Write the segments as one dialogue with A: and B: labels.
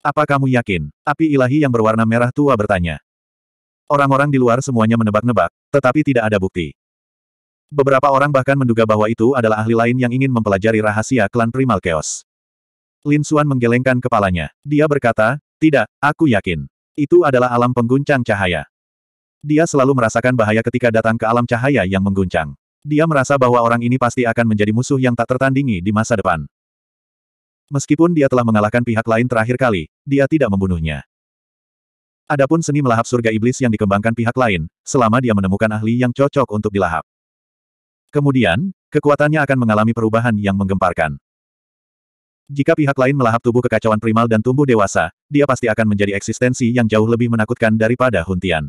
A: Apa kamu yakin? Api ilahi yang berwarna merah tua bertanya. Orang-orang di luar semuanya menebak-nebak, tetapi tidak ada bukti. Beberapa orang bahkan menduga bahwa itu adalah ahli lain yang ingin mempelajari rahasia klan Primal Chaos. Lin Xuan menggelengkan kepalanya. Dia berkata, tidak, aku yakin. Itu adalah alam pengguncang cahaya. Dia selalu merasakan bahaya ketika datang ke alam cahaya yang mengguncang. Dia merasa bahwa orang ini pasti akan menjadi musuh yang tak tertandingi di masa depan. Meskipun dia telah mengalahkan pihak lain terakhir kali, dia tidak membunuhnya. Adapun seni melahap surga iblis yang dikembangkan pihak lain, selama dia menemukan ahli yang cocok untuk dilahap. Kemudian, kekuatannya akan mengalami perubahan yang menggemparkan. Jika pihak lain melahap tubuh kekacauan primal dan tumbuh dewasa, dia pasti akan menjadi eksistensi yang jauh lebih menakutkan daripada Huntian.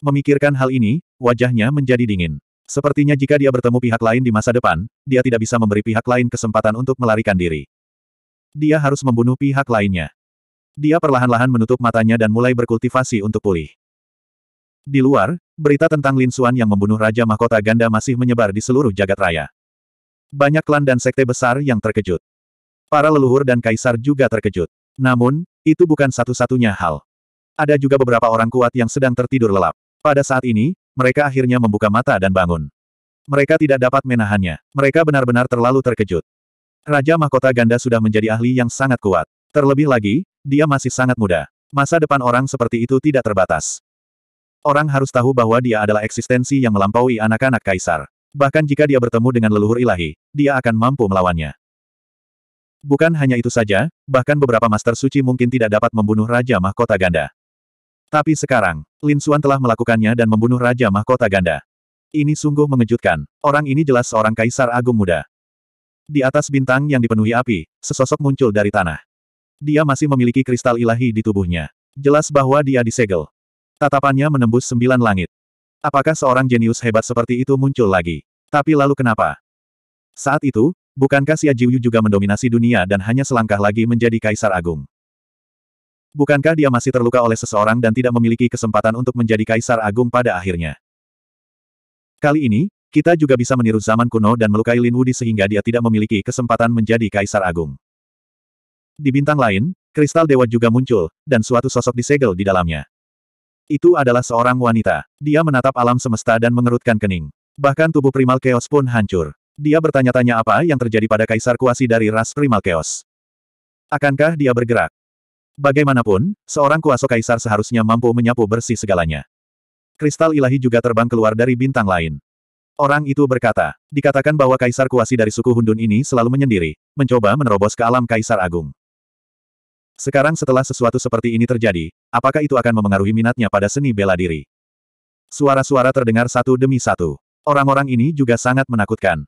A: Memikirkan hal ini, wajahnya menjadi dingin. Sepertinya jika dia bertemu pihak lain di masa depan, dia tidak bisa memberi pihak lain kesempatan untuk melarikan diri. Dia harus membunuh pihak lainnya. Dia perlahan-lahan menutup matanya dan mulai berkultivasi untuk pulih. Di luar, berita tentang Lin Xuan yang membunuh Raja Mahkota Ganda masih menyebar di seluruh jagat raya. Banyak klan dan sekte besar yang terkejut. Para leluhur dan kaisar juga terkejut. Namun, itu bukan satu-satunya hal. Ada juga beberapa orang kuat yang sedang tertidur lelap. Pada saat ini, mereka akhirnya membuka mata dan bangun. Mereka tidak dapat menahannya. Mereka benar-benar terlalu terkejut. Raja Mahkota Ganda sudah menjadi ahli yang sangat kuat. Terlebih lagi, dia masih sangat muda. Masa depan orang seperti itu tidak terbatas. Orang harus tahu bahwa dia adalah eksistensi yang melampaui anak-anak kaisar. Bahkan jika dia bertemu dengan leluhur ilahi, dia akan mampu melawannya. Bukan hanya itu saja, bahkan beberapa master suci mungkin tidak dapat membunuh Raja Mahkota Ganda. Tapi sekarang, Lin Suan telah melakukannya dan membunuh Raja Mahkota Ganda. Ini sungguh mengejutkan. Orang ini jelas seorang kaisar agung muda. Di atas bintang yang dipenuhi api, sesosok muncul dari tanah. Dia masih memiliki kristal ilahi di tubuhnya. Jelas bahwa dia disegel. Tatapannya menembus sembilan langit. Apakah seorang jenius hebat seperti itu muncul lagi? Tapi lalu kenapa? Saat itu, bukankah Si Ajiuyu juga mendominasi dunia dan hanya selangkah lagi menjadi kaisar agung? Bukankah dia masih terluka oleh seseorang dan tidak memiliki kesempatan untuk menjadi kaisar agung pada akhirnya? Kali ini, kita juga bisa meniru zaman kuno dan melukai Lin Wudi sehingga dia tidak memiliki kesempatan menjadi Kaisar Agung. Di bintang lain, kristal dewa juga muncul, dan suatu sosok disegel di dalamnya. Itu adalah seorang wanita. Dia menatap alam semesta dan mengerutkan kening. Bahkan tubuh primal chaos pun hancur. Dia bertanya-tanya apa yang terjadi pada Kaisar Kuasi dari ras primal chaos. Akankah dia bergerak? Bagaimanapun, seorang kuasa kaisar seharusnya mampu menyapu bersih segalanya. Kristal ilahi juga terbang keluar dari bintang lain. Orang itu berkata, dikatakan bahwa kaisar kuasi dari suku Hundun ini selalu menyendiri, mencoba menerobos ke alam kaisar agung. Sekarang setelah sesuatu seperti ini terjadi, apakah itu akan memengaruhi minatnya pada seni bela diri? Suara-suara terdengar satu demi satu. Orang-orang ini juga sangat menakutkan.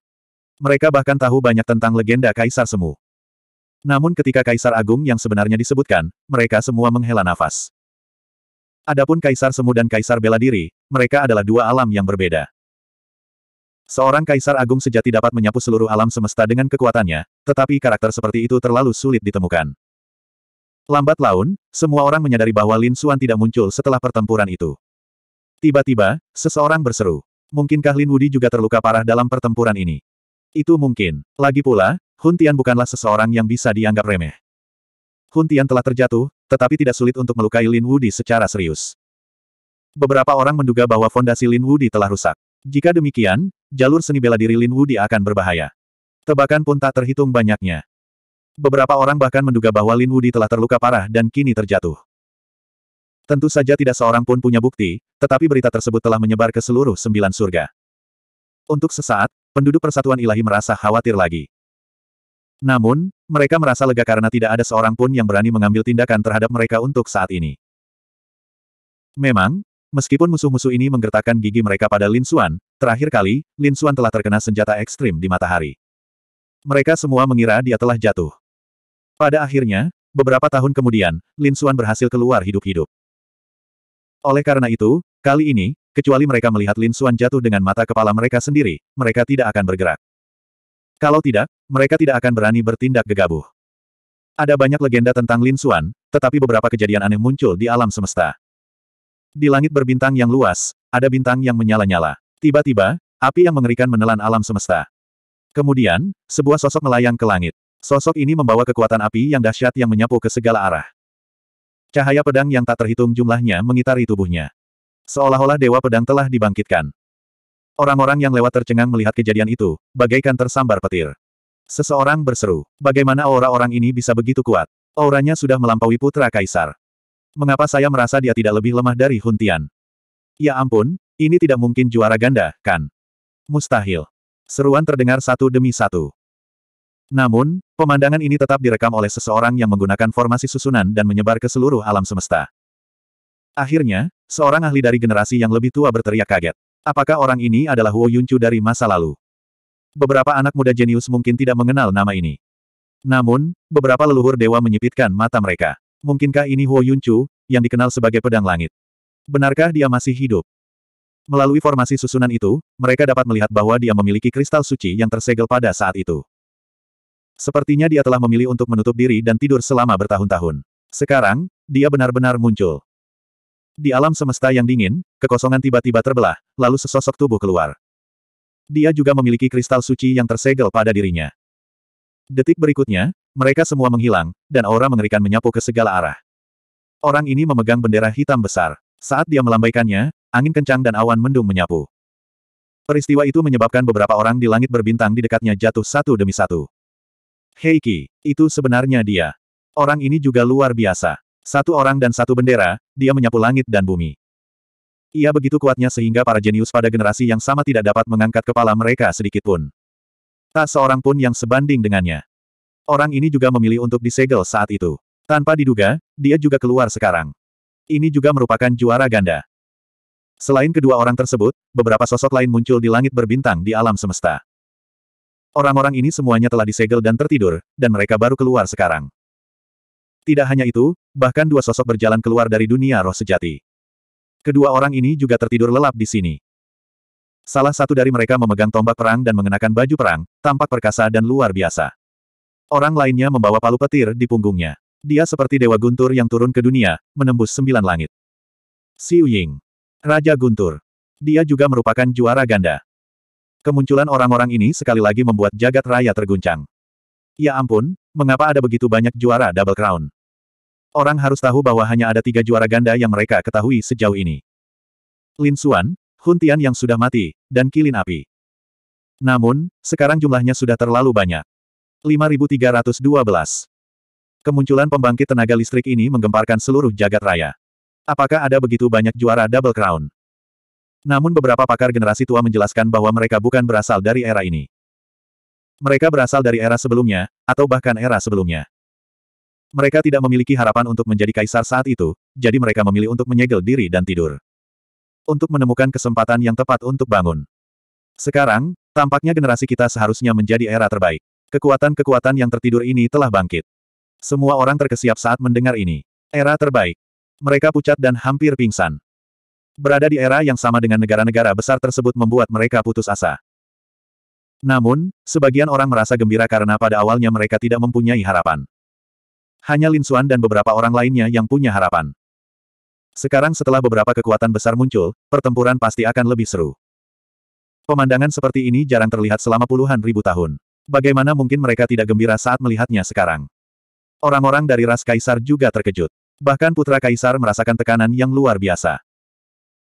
A: Mereka bahkan tahu banyak tentang legenda Kaisar Semu. Namun ketika Kaisar Agung yang sebenarnya disebutkan, mereka semua menghela nafas. Adapun Kaisar Semu dan Kaisar Bela Diri, mereka adalah dua alam yang berbeda. Seorang kaisar agung sejati dapat menyapu seluruh alam semesta dengan kekuatannya, tetapi karakter seperti itu terlalu sulit ditemukan. Lambat laun, semua orang menyadari bahwa Lin Xuan tidak muncul setelah pertempuran itu. Tiba-tiba, seseorang berseru. Mungkinkah Lin Wudi juga terluka parah dalam pertempuran ini? Itu mungkin. Lagi pula, Hun Tian bukanlah seseorang yang bisa dianggap remeh. Hun Tian telah terjatuh, tetapi tidak sulit untuk melukai Lin Wudi secara serius. Beberapa orang menduga bahwa fondasi Lin Wudi telah rusak. Jika demikian, jalur seni bela diri Lin Wudi akan berbahaya. Tebakan pun tak terhitung banyaknya. Beberapa orang bahkan menduga bahwa Lin Wudi telah terluka parah dan kini terjatuh. Tentu saja tidak seorang pun punya bukti, tetapi berita tersebut telah menyebar ke seluruh sembilan surga. Untuk sesaat, penduduk persatuan ilahi merasa khawatir lagi. Namun, mereka merasa lega karena tidak ada seorang pun yang berani mengambil tindakan terhadap mereka untuk saat ini. Memang, meskipun musuh-musuh ini menggertakkan gigi mereka pada Lin Xuan, Terakhir kali, Lin Suan telah terkena senjata ekstrim di matahari. Mereka semua mengira dia telah jatuh. Pada akhirnya, beberapa tahun kemudian, Lin Suan berhasil keluar hidup-hidup. Oleh karena itu, kali ini, kecuali mereka melihat Lin Suan jatuh dengan mata kepala mereka sendiri, mereka tidak akan bergerak. Kalau tidak, mereka tidak akan berani bertindak gegabah. Ada banyak legenda tentang Lin Suan, tetapi beberapa kejadian aneh muncul di alam semesta. Di langit berbintang yang luas, ada bintang yang menyala-nyala. Tiba-tiba, api yang mengerikan menelan alam semesta. Kemudian, sebuah sosok melayang ke langit. Sosok ini membawa kekuatan api yang dahsyat yang menyapu ke segala arah. Cahaya pedang yang tak terhitung jumlahnya mengitari tubuhnya. Seolah-olah dewa pedang telah dibangkitkan. Orang-orang yang lewat tercengang melihat kejadian itu, bagaikan tersambar petir. Seseorang berseru, bagaimana aura orang ini bisa begitu kuat? Auranya sudah melampaui putra kaisar. Mengapa saya merasa dia tidak lebih lemah dari Huntian? Ya ampun, ini tidak mungkin juara ganda, kan? Mustahil. Seruan terdengar satu demi satu. Namun, pemandangan ini tetap direkam oleh seseorang yang menggunakan formasi susunan dan menyebar ke seluruh alam semesta. Akhirnya, seorang ahli dari generasi yang lebih tua berteriak kaget. Apakah orang ini adalah Huo Yunchu dari masa lalu? Beberapa anak muda jenius mungkin tidak mengenal nama ini. Namun, beberapa leluhur dewa menyipitkan mata mereka. Mungkinkah ini Huo Yunchu, yang dikenal sebagai pedang langit? Benarkah dia masih hidup? Melalui formasi susunan itu, mereka dapat melihat bahwa dia memiliki kristal suci yang tersegel pada saat itu. Sepertinya dia telah memilih untuk menutup diri dan tidur selama bertahun-tahun. Sekarang, dia benar-benar muncul. Di alam semesta yang dingin, kekosongan tiba-tiba terbelah, lalu sesosok tubuh keluar. Dia juga memiliki kristal suci yang tersegel pada dirinya. Detik berikutnya, mereka semua menghilang, dan aura mengerikan menyapu ke segala arah. Orang ini memegang bendera hitam besar. Saat dia melambaikannya, angin kencang dan awan mendung menyapu. Peristiwa itu menyebabkan beberapa orang di langit berbintang di dekatnya jatuh satu demi satu. Heiki, itu sebenarnya dia. Orang ini juga luar biasa. Satu orang dan satu bendera, dia menyapu langit dan bumi. Ia begitu kuatnya sehingga para jenius pada generasi yang sama tidak dapat mengangkat kepala mereka sedikit pun. Tak seorang pun yang sebanding dengannya. Orang ini juga memilih untuk disegel saat itu. Tanpa diduga, dia juga keluar sekarang ini juga merupakan juara ganda. Selain kedua orang tersebut, beberapa sosok lain muncul di langit berbintang di alam semesta. Orang-orang ini semuanya telah disegel dan tertidur, dan mereka baru keluar sekarang. Tidak hanya itu, bahkan dua sosok berjalan keluar dari dunia roh sejati. Kedua orang ini juga tertidur lelap di sini. Salah satu dari mereka memegang tombak perang dan mengenakan baju perang, tampak perkasa dan luar biasa. Orang lainnya membawa palu petir di punggungnya. Dia seperti dewa guntur yang turun ke dunia, menembus sembilan langit. Si Uying. Raja Guntur. Dia juga merupakan juara ganda. Kemunculan orang-orang ini sekali lagi membuat jagat raya terguncang. Ya ampun, mengapa ada begitu banyak juara Double Crown? Orang harus tahu bahwa hanya ada tiga juara ganda yang mereka ketahui sejauh ini. Lin Xuan, Hun Tian yang sudah mati, dan Kilin Api. Namun, sekarang jumlahnya sudah terlalu banyak. 5312 Kemunculan pembangkit tenaga listrik ini menggemparkan seluruh jagat raya. Apakah ada begitu banyak juara Double Crown? Namun beberapa pakar generasi tua menjelaskan bahwa mereka bukan berasal dari era ini. Mereka berasal dari era sebelumnya, atau bahkan era sebelumnya. Mereka tidak memiliki harapan untuk menjadi kaisar saat itu, jadi mereka memilih untuk menyegel diri dan tidur. Untuk menemukan kesempatan yang tepat untuk bangun. Sekarang, tampaknya generasi kita seharusnya menjadi era terbaik. Kekuatan-kekuatan yang tertidur ini telah bangkit. Semua orang terkesiap saat mendengar ini. Era terbaik. Mereka pucat dan hampir pingsan. Berada di era yang sama dengan negara-negara besar tersebut membuat mereka putus asa. Namun, sebagian orang merasa gembira karena pada awalnya mereka tidak mempunyai harapan. Hanya Lin Xuan dan beberapa orang lainnya yang punya harapan. Sekarang setelah beberapa kekuatan besar muncul, pertempuran pasti akan lebih seru. Pemandangan seperti ini jarang terlihat selama puluhan ribu tahun. Bagaimana mungkin mereka tidak gembira saat melihatnya sekarang? Orang-orang dari ras kaisar juga terkejut. Bahkan putra kaisar merasakan tekanan yang luar biasa.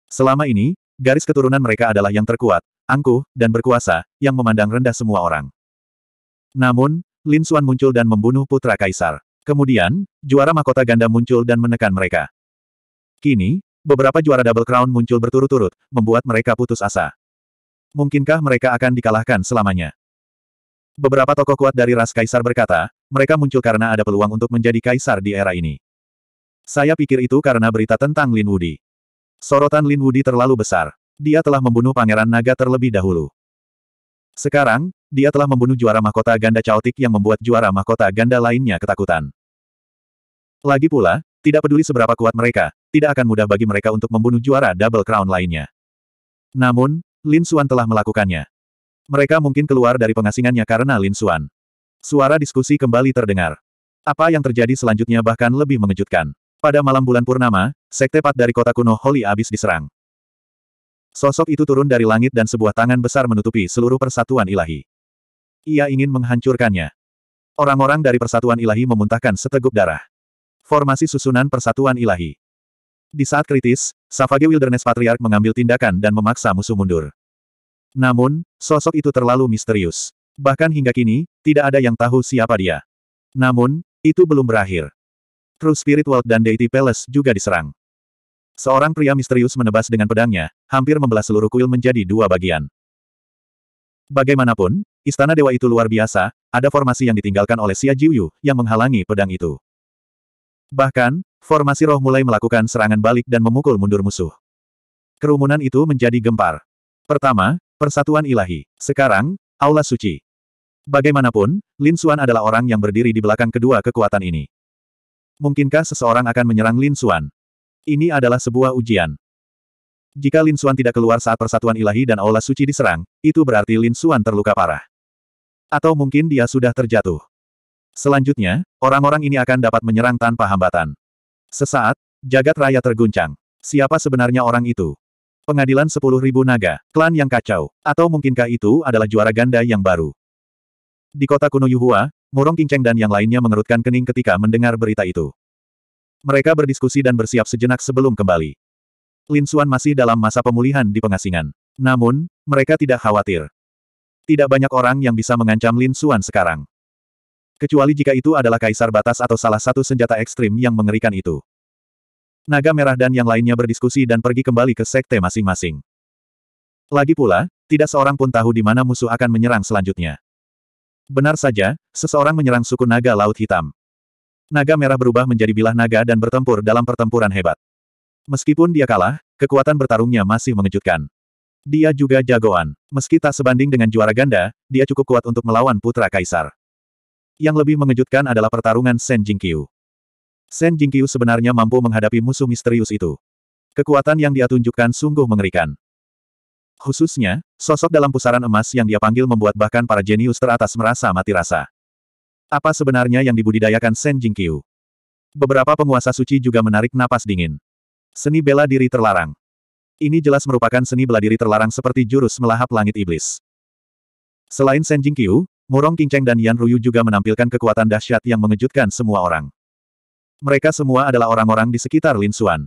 A: Selama ini, garis keturunan mereka adalah yang terkuat, angkuh, dan berkuasa, yang memandang rendah semua orang. Namun, Lin Xuan muncul dan membunuh putra kaisar. Kemudian, juara mahkota ganda muncul dan menekan mereka. Kini, beberapa juara Double Crown muncul berturut-turut, membuat mereka putus asa. Mungkinkah mereka akan dikalahkan selamanya? Beberapa tokoh kuat dari ras kaisar berkata, mereka muncul karena ada peluang untuk menjadi kaisar di era ini. Saya pikir itu karena berita tentang Lin Wudi. Sorotan Lin Wudi terlalu besar. Dia telah membunuh Pangeran Naga terlebih dahulu. Sekarang, dia telah membunuh juara mahkota ganda caotik yang membuat juara mahkota ganda lainnya ketakutan. Lagi pula, tidak peduli seberapa kuat mereka, tidak akan mudah bagi mereka untuk membunuh juara Double Crown lainnya. Namun, Lin Xuan telah melakukannya. Mereka mungkin keluar dari pengasingannya karena Lin Xuan. Suara diskusi kembali terdengar. Apa yang terjadi selanjutnya bahkan lebih mengejutkan. Pada malam bulan purnama, sekte Pat dari kota kuno Holy Abyss diserang. Sosok itu turun dari langit dan sebuah tangan besar menutupi seluruh persatuan ilahi. Ia ingin menghancurkannya. Orang-orang dari persatuan ilahi memuntahkan seteguk darah. Formasi susunan persatuan ilahi. Di saat kritis, Savage Wilderness Patriarch mengambil tindakan dan memaksa musuh mundur. Namun, sosok itu terlalu misterius. Bahkan hingga kini, tidak ada yang tahu siapa dia. Namun, itu belum berakhir. True Spirit World dan Deity Palace juga diserang. Seorang pria misterius menebas dengan pedangnya, hampir membelah seluruh kuil menjadi dua bagian. Bagaimanapun, istana dewa itu luar biasa, ada formasi yang ditinggalkan oleh Xia Jiuyu, yang menghalangi pedang itu. Bahkan, formasi roh mulai melakukan serangan balik dan memukul mundur musuh. Kerumunan itu menjadi gempar. Pertama, persatuan ilahi. Sekarang, Aula Suci. Bagaimanapun, Lin Xuan adalah orang yang berdiri di belakang kedua kekuatan ini. Mungkinkah seseorang akan menyerang Lin Xuan? Ini adalah sebuah ujian. Jika Lin Xuan tidak keluar saat persatuan ilahi dan Aula Suci diserang, itu berarti Lin Xuan terluka parah. Atau mungkin dia sudah terjatuh. Selanjutnya, orang-orang ini akan dapat menyerang tanpa hambatan. Sesaat, jagat raya terguncang. Siapa sebenarnya orang itu? Pengadilan sepuluh ribu naga, klan yang kacau. Atau mungkinkah itu adalah juara ganda yang baru? Di kota kuno Yuhua, Murong Kinceng dan yang lainnya mengerutkan kening ketika mendengar berita itu. Mereka berdiskusi dan bersiap sejenak sebelum kembali. Lin Xuan masih dalam masa pemulihan di pengasingan. Namun, mereka tidak khawatir. Tidak banyak orang yang bisa mengancam Lin Xuan sekarang. Kecuali jika itu adalah kaisar batas atau salah satu senjata ekstrim yang mengerikan itu. Naga Merah dan yang lainnya berdiskusi dan pergi kembali ke sekte masing-masing. Lagi pula, tidak seorang pun tahu di mana musuh akan menyerang selanjutnya. Benar saja, seseorang menyerang suku naga Laut Hitam. Naga Merah berubah menjadi bilah naga dan bertempur dalam pertempuran hebat. Meskipun dia kalah, kekuatan bertarungnya masih mengejutkan. Dia juga jagoan. Meski tak sebanding dengan juara ganda, dia cukup kuat untuk melawan putra kaisar. Yang lebih mengejutkan adalah pertarungan Shen Jingqiu. Shen Jingqiu sebenarnya mampu menghadapi musuh misterius itu. Kekuatan yang dia tunjukkan sungguh mengerikan. Khususnya, sosok dalam pusaran emas yang dia panggil membuat bahkan para jenius teratas merasa mati rasa. Apa sebenarnya yang dibudidayakan Shen Jingqiu? Beberapa penguasa suci juga menarik napas dingin. Seni bela diri terlarang. Ini jelas merupakan seni bela diri terlarang seperti jurus melahap langit iblis. Selain Shen Jingqiu, Murong Qingcheng dan Yan Ruyu juga menampilkan kekuatan dahsyat yang mengejutkan semua orang. Mereka semua adalah orang-orang di sekitar Lin Xuan.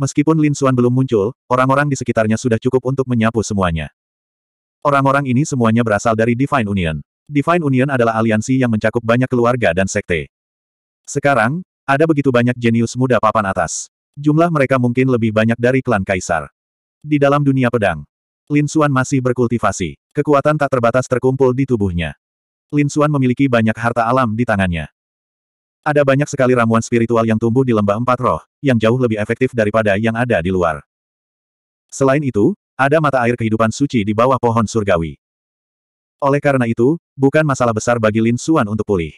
A: Meskipun Lin Xuan belum muncul, orang-orang di sekitarnya sudah cukup untuk menyapu semuanya. Orang-orang ini semuanya berasal dari Divine Union. Divine Union adalah aliansi yang mencakup banyak keluarga dan sekte. Sekarang, ada begitu banyak jenius muda papan atas. Jumlah mereka mungkin lebih banyak dari klan kaisar. Di dalam dunia pedang, Lin Xuan masih berkultivasi. Kekuatan tak terbatas terkumpul di tubuhnya. Lin Xuan memiliki banyak harta alam di tangannya. Ada banyak sekali ramuan spiritual yang tumbuh di lembah empat roh, yang jauh lebih efektif daripada yang ada di luar. Selain itu, ada mata air kehidupan suci di bawah pohon surgawi. Oleh karena itu, bukan masalah besar bagi Lin Suan untuk pulih.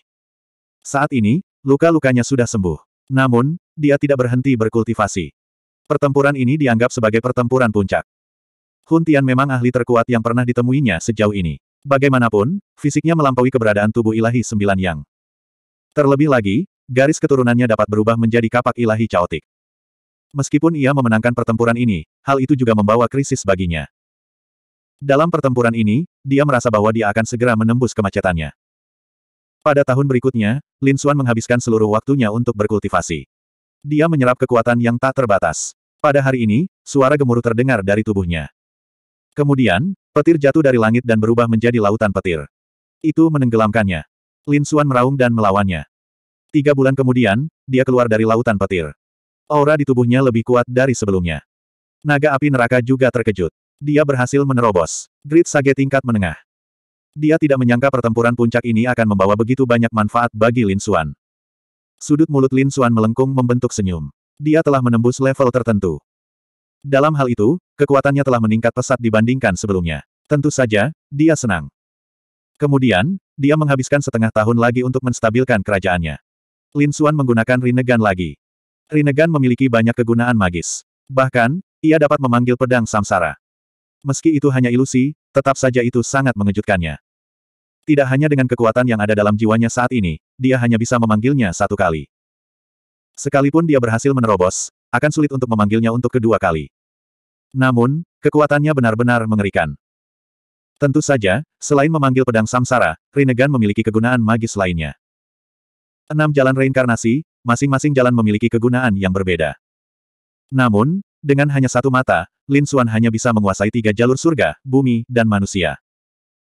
A: Saat ini, luka-lukanya sudah sembuh. Namun, dia tidak berhenti berkultivasi. Pertempuran ini dianggap sebagai pertempuran puncak. Huntian memang ahli terkuat yang pernah ditemuinya sejauh ini. Bagaimanapun, fisiknya melampaui keberadaan tubuh ilahi sembilan yang. Terlebih lagi, garis keturunannya dapat berubah menjadi kapak ilahi caotik. Meskipun ia memenangkan pertempuran ini, hal itu juga membawa krisis baginya. Dalam pertempuran ini, dia merasa bahwa dia akan segera menembus kemacetannya. Pada tahun berikutnya, Lin Xuan menghabiskan seluruh waktunya untuk berkultivasi. Dia menyerap kekuatan yang tak terbatas. Pada hari ini, suara gemuruh terdengar dari tubuhnya. Kemudian, petir jatuh dari langit dan berubah menjadi lautan petir. Itu menenggelamkannya. Lin Suan meraung dan melawannya. Tiga bulan kemudian, dia keluar dari lautan petir. Aura di tubuhnya lebih kuat dari sebelumnya. Naga api neraka juga terkejut. Dia berhasil menerobos. Grid Sage tingkat menengah. Dia tidak menyangka pertempuran puncak ini akan membawa begitu banyak manfaat bagi Lin Suan. Sudut mulut Lin Suan melengkung membentuk senyum. Dia telah menembus level tertentu. Dalam hal itu, kekuatannya telah meningkat pesat dibandingkan sebelumnya. Tentu saja, dia senang. Kemudian, dia menghabiskan setengah tahun lagi untuk menstabilkan kerajaannya. Lin Xuan menggunakan Rinnegan lagi. Rinnegan memiliki banyak kegunaan magis. Bahkan, ia dapat memanggil pedang samsara. Meski itu hanya ilusi, tetap saja itu sangat mengejutkannya. Tidak hanya dengan kekuatan yang ada dalam jiwanya saat ini, dia hanya bisa memanggilnya satu kali. Sekalipun dia berhasil menerobos, akan sulit untuk memanggilnya untuk kedua kali. Namun, kekuatannya benar-benar mengerikan. Tentu saja, selain memanggil pedang samsara, Rinnegan memiliki kegunaan magis lainnya. Enam jalan reinkarnasi, masing-masing jalan memiliki kegunaan yang berbeda. Namun, dengan hanya satu mata, Lin Xuan hanya bisa menguasai tiga jalur surga, bumi, dan manusia.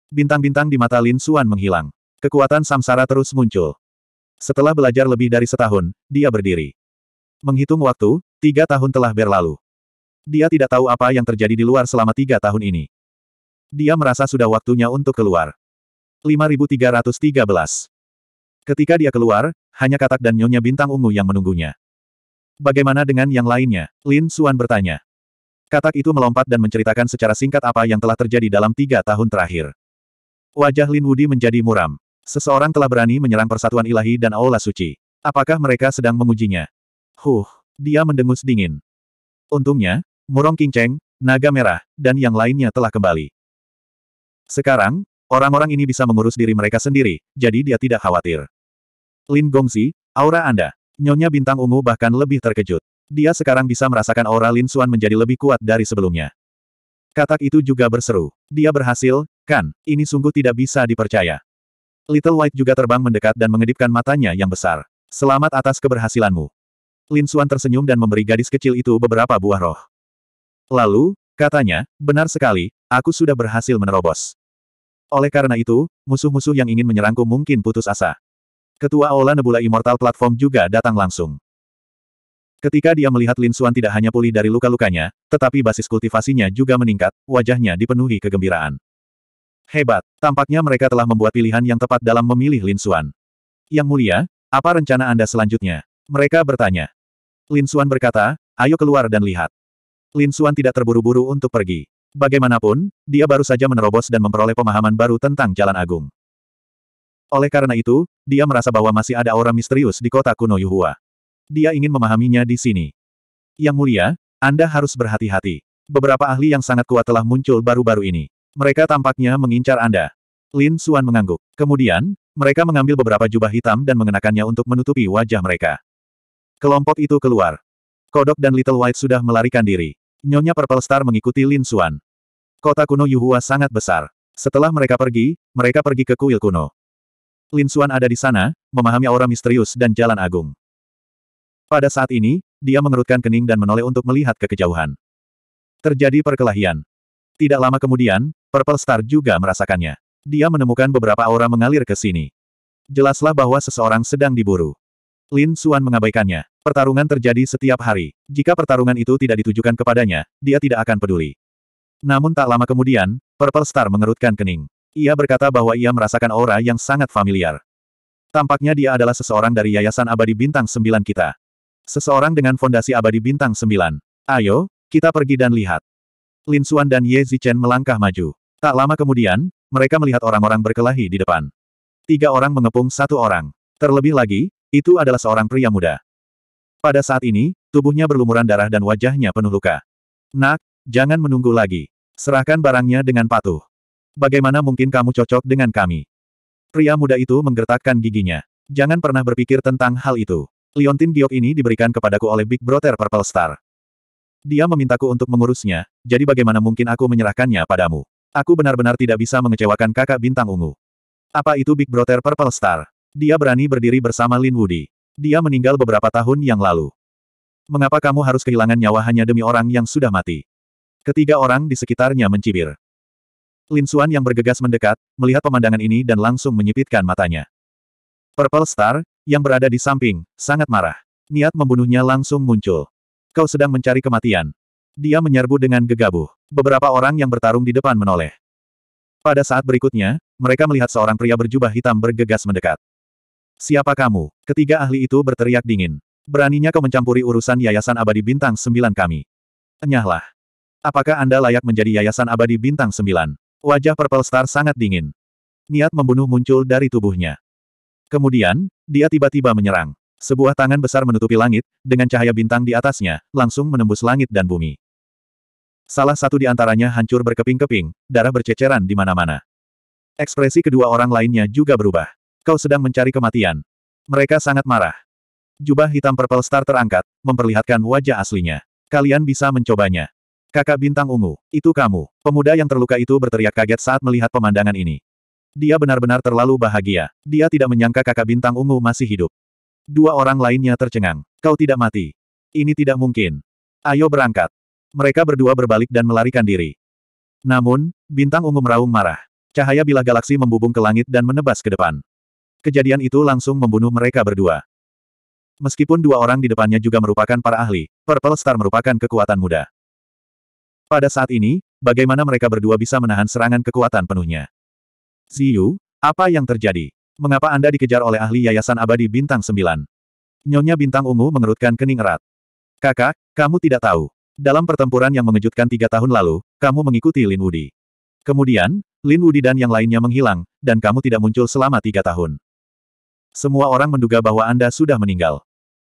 A: Bintang-bintang di mata Lin Xuan menghilang. Kekuatan samsara terus muncul. Setelah belajar lebih dari setahun, dia berdiri. Menghitung waktu, tiga tahun telah berlalu. Dia tidak tahu apa yang terjadi di luar selama tiga tahun ini. Dia merasa sudah waktunya untuk keluar. 5313. Ketika dia keluar, hanya katak dan nyonya bintang ungu yang menunggunya. Bagaimana dengan yang lainnya? Lin Suan bertanya. Katak itu melompat dan menceritakan secara singkat apa yang telah terjadi dalam tiga tahun terakhir. Wajah Lin Wudi menjadi muram. Seseorang telah berani menyerang persatuan ilahi dan aula suci. Apakah mereka sedang mengujinya? Huh, dia mendengus dingin. Untungnya, Murong Kinceng, Naga Merah, dan yang lainnya telah kembali. Sekarang, orang-orang ini bisa mengurus diri mereka sendiri, jadi dia tidak khawatir. Lin Gongzi, aura Anda. Nyonya bintang ungu bahkan lebih terkejut. Dia sekarang bisa merasakan aura Lin Xuan menjadi lebih kuat dari sebelumnya. Katak itu juga berseru. Dia berhasil, kan, ini sungguh tidak bisa dipercaya. Little White juga terbang mendekat dan mengedipkan matanya yang besar. Selamat atas keberhasilanmu. Lin Xuan tersenyum dan memberi gadis kecil itu beberapa buah roh. Lalu, katanya, benar sekali, aku sudah berhasil menerobos. Oleh karena itu, musuh-musuh yang ingin menyerangku mungkin putus asa. Ketua Aula Nebula Immortal Platform juga datang langsung. Ketika dia melihat Lin Xuan tidak hanya pulih dari luka-lukanya, tetapi basis kultivasinya juga meningkat, wajahnya dipenuhi kegembiraan. Hebat, tampaknya mereka telah membuat pilihan yang tepat dalam memilih Lin Xuan. Yang mulia, apa rencana Anda selanjutnya? Mereka bertanya. Lin Xuan berkata, ayo keluar dan lihat. Lin Xuan tidak terburu-buru untuk pergi. Bagaimanapun, dia baru saja menerobos dan memperoleh pemahaman baru tentang Jalan Agung. Oleh karena itu, dia merasa bahwa masih ada aura misterius di kota kuno Yuhua. Dia ingin memahaminya di sini. Yang mulia, Anda harus berhati-hati. Beberapa ahli yang sangat kuat telah muncul baru-baru ini. Mereka tampaknya mengincar Anda. Lin Suan mengangguk. Kemudian, mereka mengambil beberapa jubah hitam dan mengenakannya untuk menutupi wajah mereka. Kelompok itu keluar. Kodok dan Little White sudah melarikan diri. Nyonya Purple Star mengikuti Lin Suan. Kota kuno Yuhua sangat besar. Setelah mereka pergi, mereka pergi ke kuil kuno. Lin Xuan ada di sana, memahami aura misterius dan jalan agung. Pada saat ini, dia mengerutkan kening dan menoleh untuk melihat ke kejauhan. Terjadi perkelahian. Tidak lama kemudian, Purple Star juga merasakannya. Dia menemukan beberapa aura mengalir ke sini. Jelaslah bahwa seseorang sedang diburu. Lin Xuan mengabaikannya. Pertarungan terjadi setiap hari. Jika pertarungan itu tidak ditujukan kepadanya, dia tidak akan peduli. Namun tak lama kemudian, Purple Star mengerutkan kening. Ia berkata bahwa ia merasakan aura yang sangat familiar. Tampaknya dia adalah seseorang dari Yayasan Abadi Bintang Sembilan kita. Seseorang dengan fondasi Abadi Bintang Sembilan. Ayo, kita pergi dan lihat. Lin Xuan dan Ye Zichen melangkah maju. Tak lama kemudian, mereka melihat orang-orang berkelahi di depan. Tiga orang mengepung satu orang. Terlebih lagi, itu adalah seorang pria muda. Pada saat ini, tubuhnya berlumuran darah dan wajahnya penuh luka. Nak, Jangan menunggu lagi. Serahkan barangnya dengan patuh. Bagaimana mungkin kamu cocok dengan kami? Pria muda itu menggertakkan giginya. Jangan pernah berpikir tentang hal itu. Liontin giok ini diberikan kepadaku oleh Big Brother Purple Star. Dia memintaku untuk mengurusnya, jadi bagaimana mungkin aku menyerahkannya padamu? Aku benar-benar tidak bisa mengecewakan kakak bintang ungu. Apa itu Big Brother Purple Star? Dia berani berdiri bersama Lin Woody. Dia meninggal beberapa tahun yang lalu. Mengapa kamu harus kehilangan nyawa hanya demi orang yang sudah mati? Ketiga orang di sekitarnya mencibir. Lin Xuan yang bergegas mendekat, melihat pemandangan ini dan langsung menyipitkan matanya. Purple Star, yang berada di samping, sangat marah. Niat membunuhnya langsung muncul. Kau sedang mencari kematian. Dia menyerbu dengan gegabah. Beberapa orang yang bertarung di depan menoleh. Pada saat berikutnya, mereka melihat seorang pria berjubah hitam bergegas mendekat. Siapa kamu? Ketiga ahli itu berteriak dingin. Beraninya kau mencampuri urusan Yayasan Abadi Bintang sembilan kami. Enyahlah. Apakah Anda layak menjadi Yayasan Abadi Bintang sembilan? Wajah Purple Star sangat dingin. Niat membunuh muncul dari tubuhnya. Kemudian, dia tiba-tiba menyerang. Sebuah tangan besar menutupi langit, dengan cahaya bintang di atasnya, langsung menembus langit dan bumi. Salah satu di antaranya hancur berkeping-keping, darah berceceran di mana-mana. Ekspresi kedua orang lainnya juga berubah. Kau sedang mencari kematian. Mereka sangat marah. Jubah hitam Purple Star terangkat, memperlihatkan wajah aslinya. Kalian bisa mencobanya. Kakak bintang ungu, itu kamu. Pemuda yang terluka itu berteriak kaget saat melihat pemandangan ini. Dia benar-benar terlalu bahagia. Dia tidak menyangka kakak bintang ungu masih hidup. Dua orang lainnya tercengang. Kau tidak mati. Ini tidak mungkin. Ayo berangkat. Mereka berdua berbalik dan melarikan diri. Namun, bintang ungu meraung marah. Cahaya bilah galaksi membubung ke langit dan menebas ke depan. Kejadian itu langsung membunuh mereka berdua. Meskipun dua orang di depannya juga merupakan para ahli, Purple Star merupakan kekuatan muda. Pada saat ini, bagaimana mereka berdua bisa menahan serangan kekuatan penuhnya? Ziyu, apa yang terjadi? Mengapa Anda dikejar oleh ahli Yayasan Abadi Bintang 9? Nyonya Bintang Ungu mengerutkan kening erat. Kakak, kamu tidak tahu. Dalam pertempuran yang mengejutkan tiga tahun lalu, kamu mengikuti Lin Wudi. Kemudian, Lin Wudi dan yang lainnya menghilang, dan kamu tidak muncul selama tiga tahun. Semua orang menduga bahwa Anda sudah meninggal.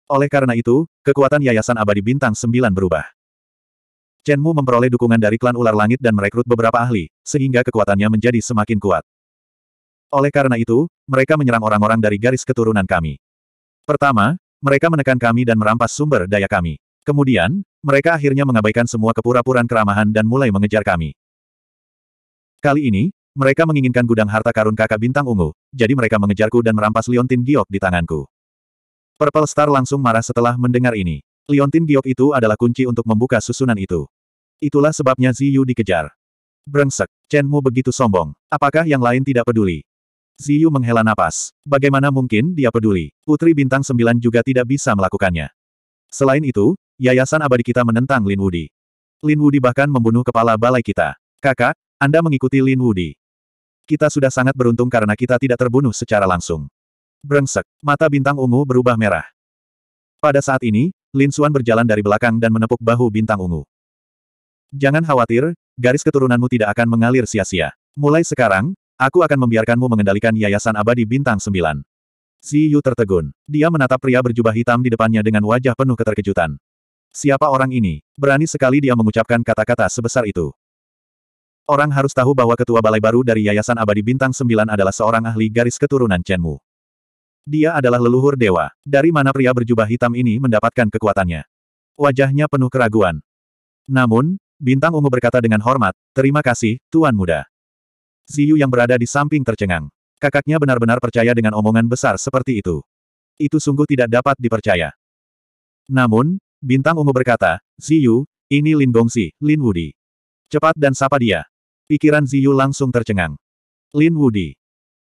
A: Oleh karena itu, kekuatan Yayasan Abadi Bintang 9 berubah. Chen Mu memperoleh dukungan dari klan ular langit dan merekrut beberapa ahli, sehingga kekuatannya menjadi semakin kuat. Oleh karena itu, mereka menyerang orang-orang dari garis keturunan kami. Pertama, mereka menekan kami dan merampas sumber daya kami. Kemudian, mereka akhirnya mengabaikan semua kepura-puraan keramahan dan mulai mengejar kami. Kali ini, mereka menginginkan gudang harta karun kakak bintang ungu, jadi mereka mengejarku dan merampas Liontin Giok di tanganku. Purple Star langsung marah setelah mendengar ini. Liontin Giok itu adalah kunci untuk membuka susunan itu. Itulah sebabnya Ziyu dikejar. Brengsek, Chen Mu begitu sombong. Apakah yang lain tidak peduli? Ziyu menghela napas. Bagaimana mungkin dia peduli? Putri Bintang Sembilan juga tidak bisa melakukannya. Selain itu, Yayasan Abadi kita menentang Lin Wudi. Lin Wudi bahkan membunuh kepala balai kita. Kakak, Anda mengikuti Lin Wudi. Kita sudah sangat beruntung karena kita tidak terbunuh secara langsung. Brengsek, mata bintang ungu berubah merah. Pada saat ini, Lin Xuan berjalan dari belakang dan menepuk bahu bintang ungu. Jangan khawatir, garis keturunanmu tidak akan mengalir sia-sia. Mulai sekarang, aku akan membiarkanmu mengendalikan Yayasan Abadi Bintang Sembilan. Si Yu tertegun. Dia menatap pria berjubah hitam di depannya dengan wajah penuh keterkejutan. Siapa orang ini? Berani sekali dia mengucapkan kata-kata sebesar itu. Orang harus tahu bahwa ketua balai baru dari Yayasan Abadi Bintang Sembilan adalah seorang ahli garis keturunan Chenmu. Dia adalah leluhur dewa. Dari mana pria berjubah hitam ini mendapatkan kekuatannya? Wajahnya penuh keraguan. Namun, Bintang ungu berkata dengan hormat, terima kasih, Tuan Muda. Ziyu yang berada di samping tercengang. Kakaknya benar-benar percaya dengan omongan besar seperti itu. Itu sungguh tidak dapat dipercaya. Namun, Bintang ungu berkata, Ziyu, ini Lin Gongsi, Lin Wudi. Cepat dan sapa dia. Pikiran Ziyu langsung tercengang. Lin Wudi.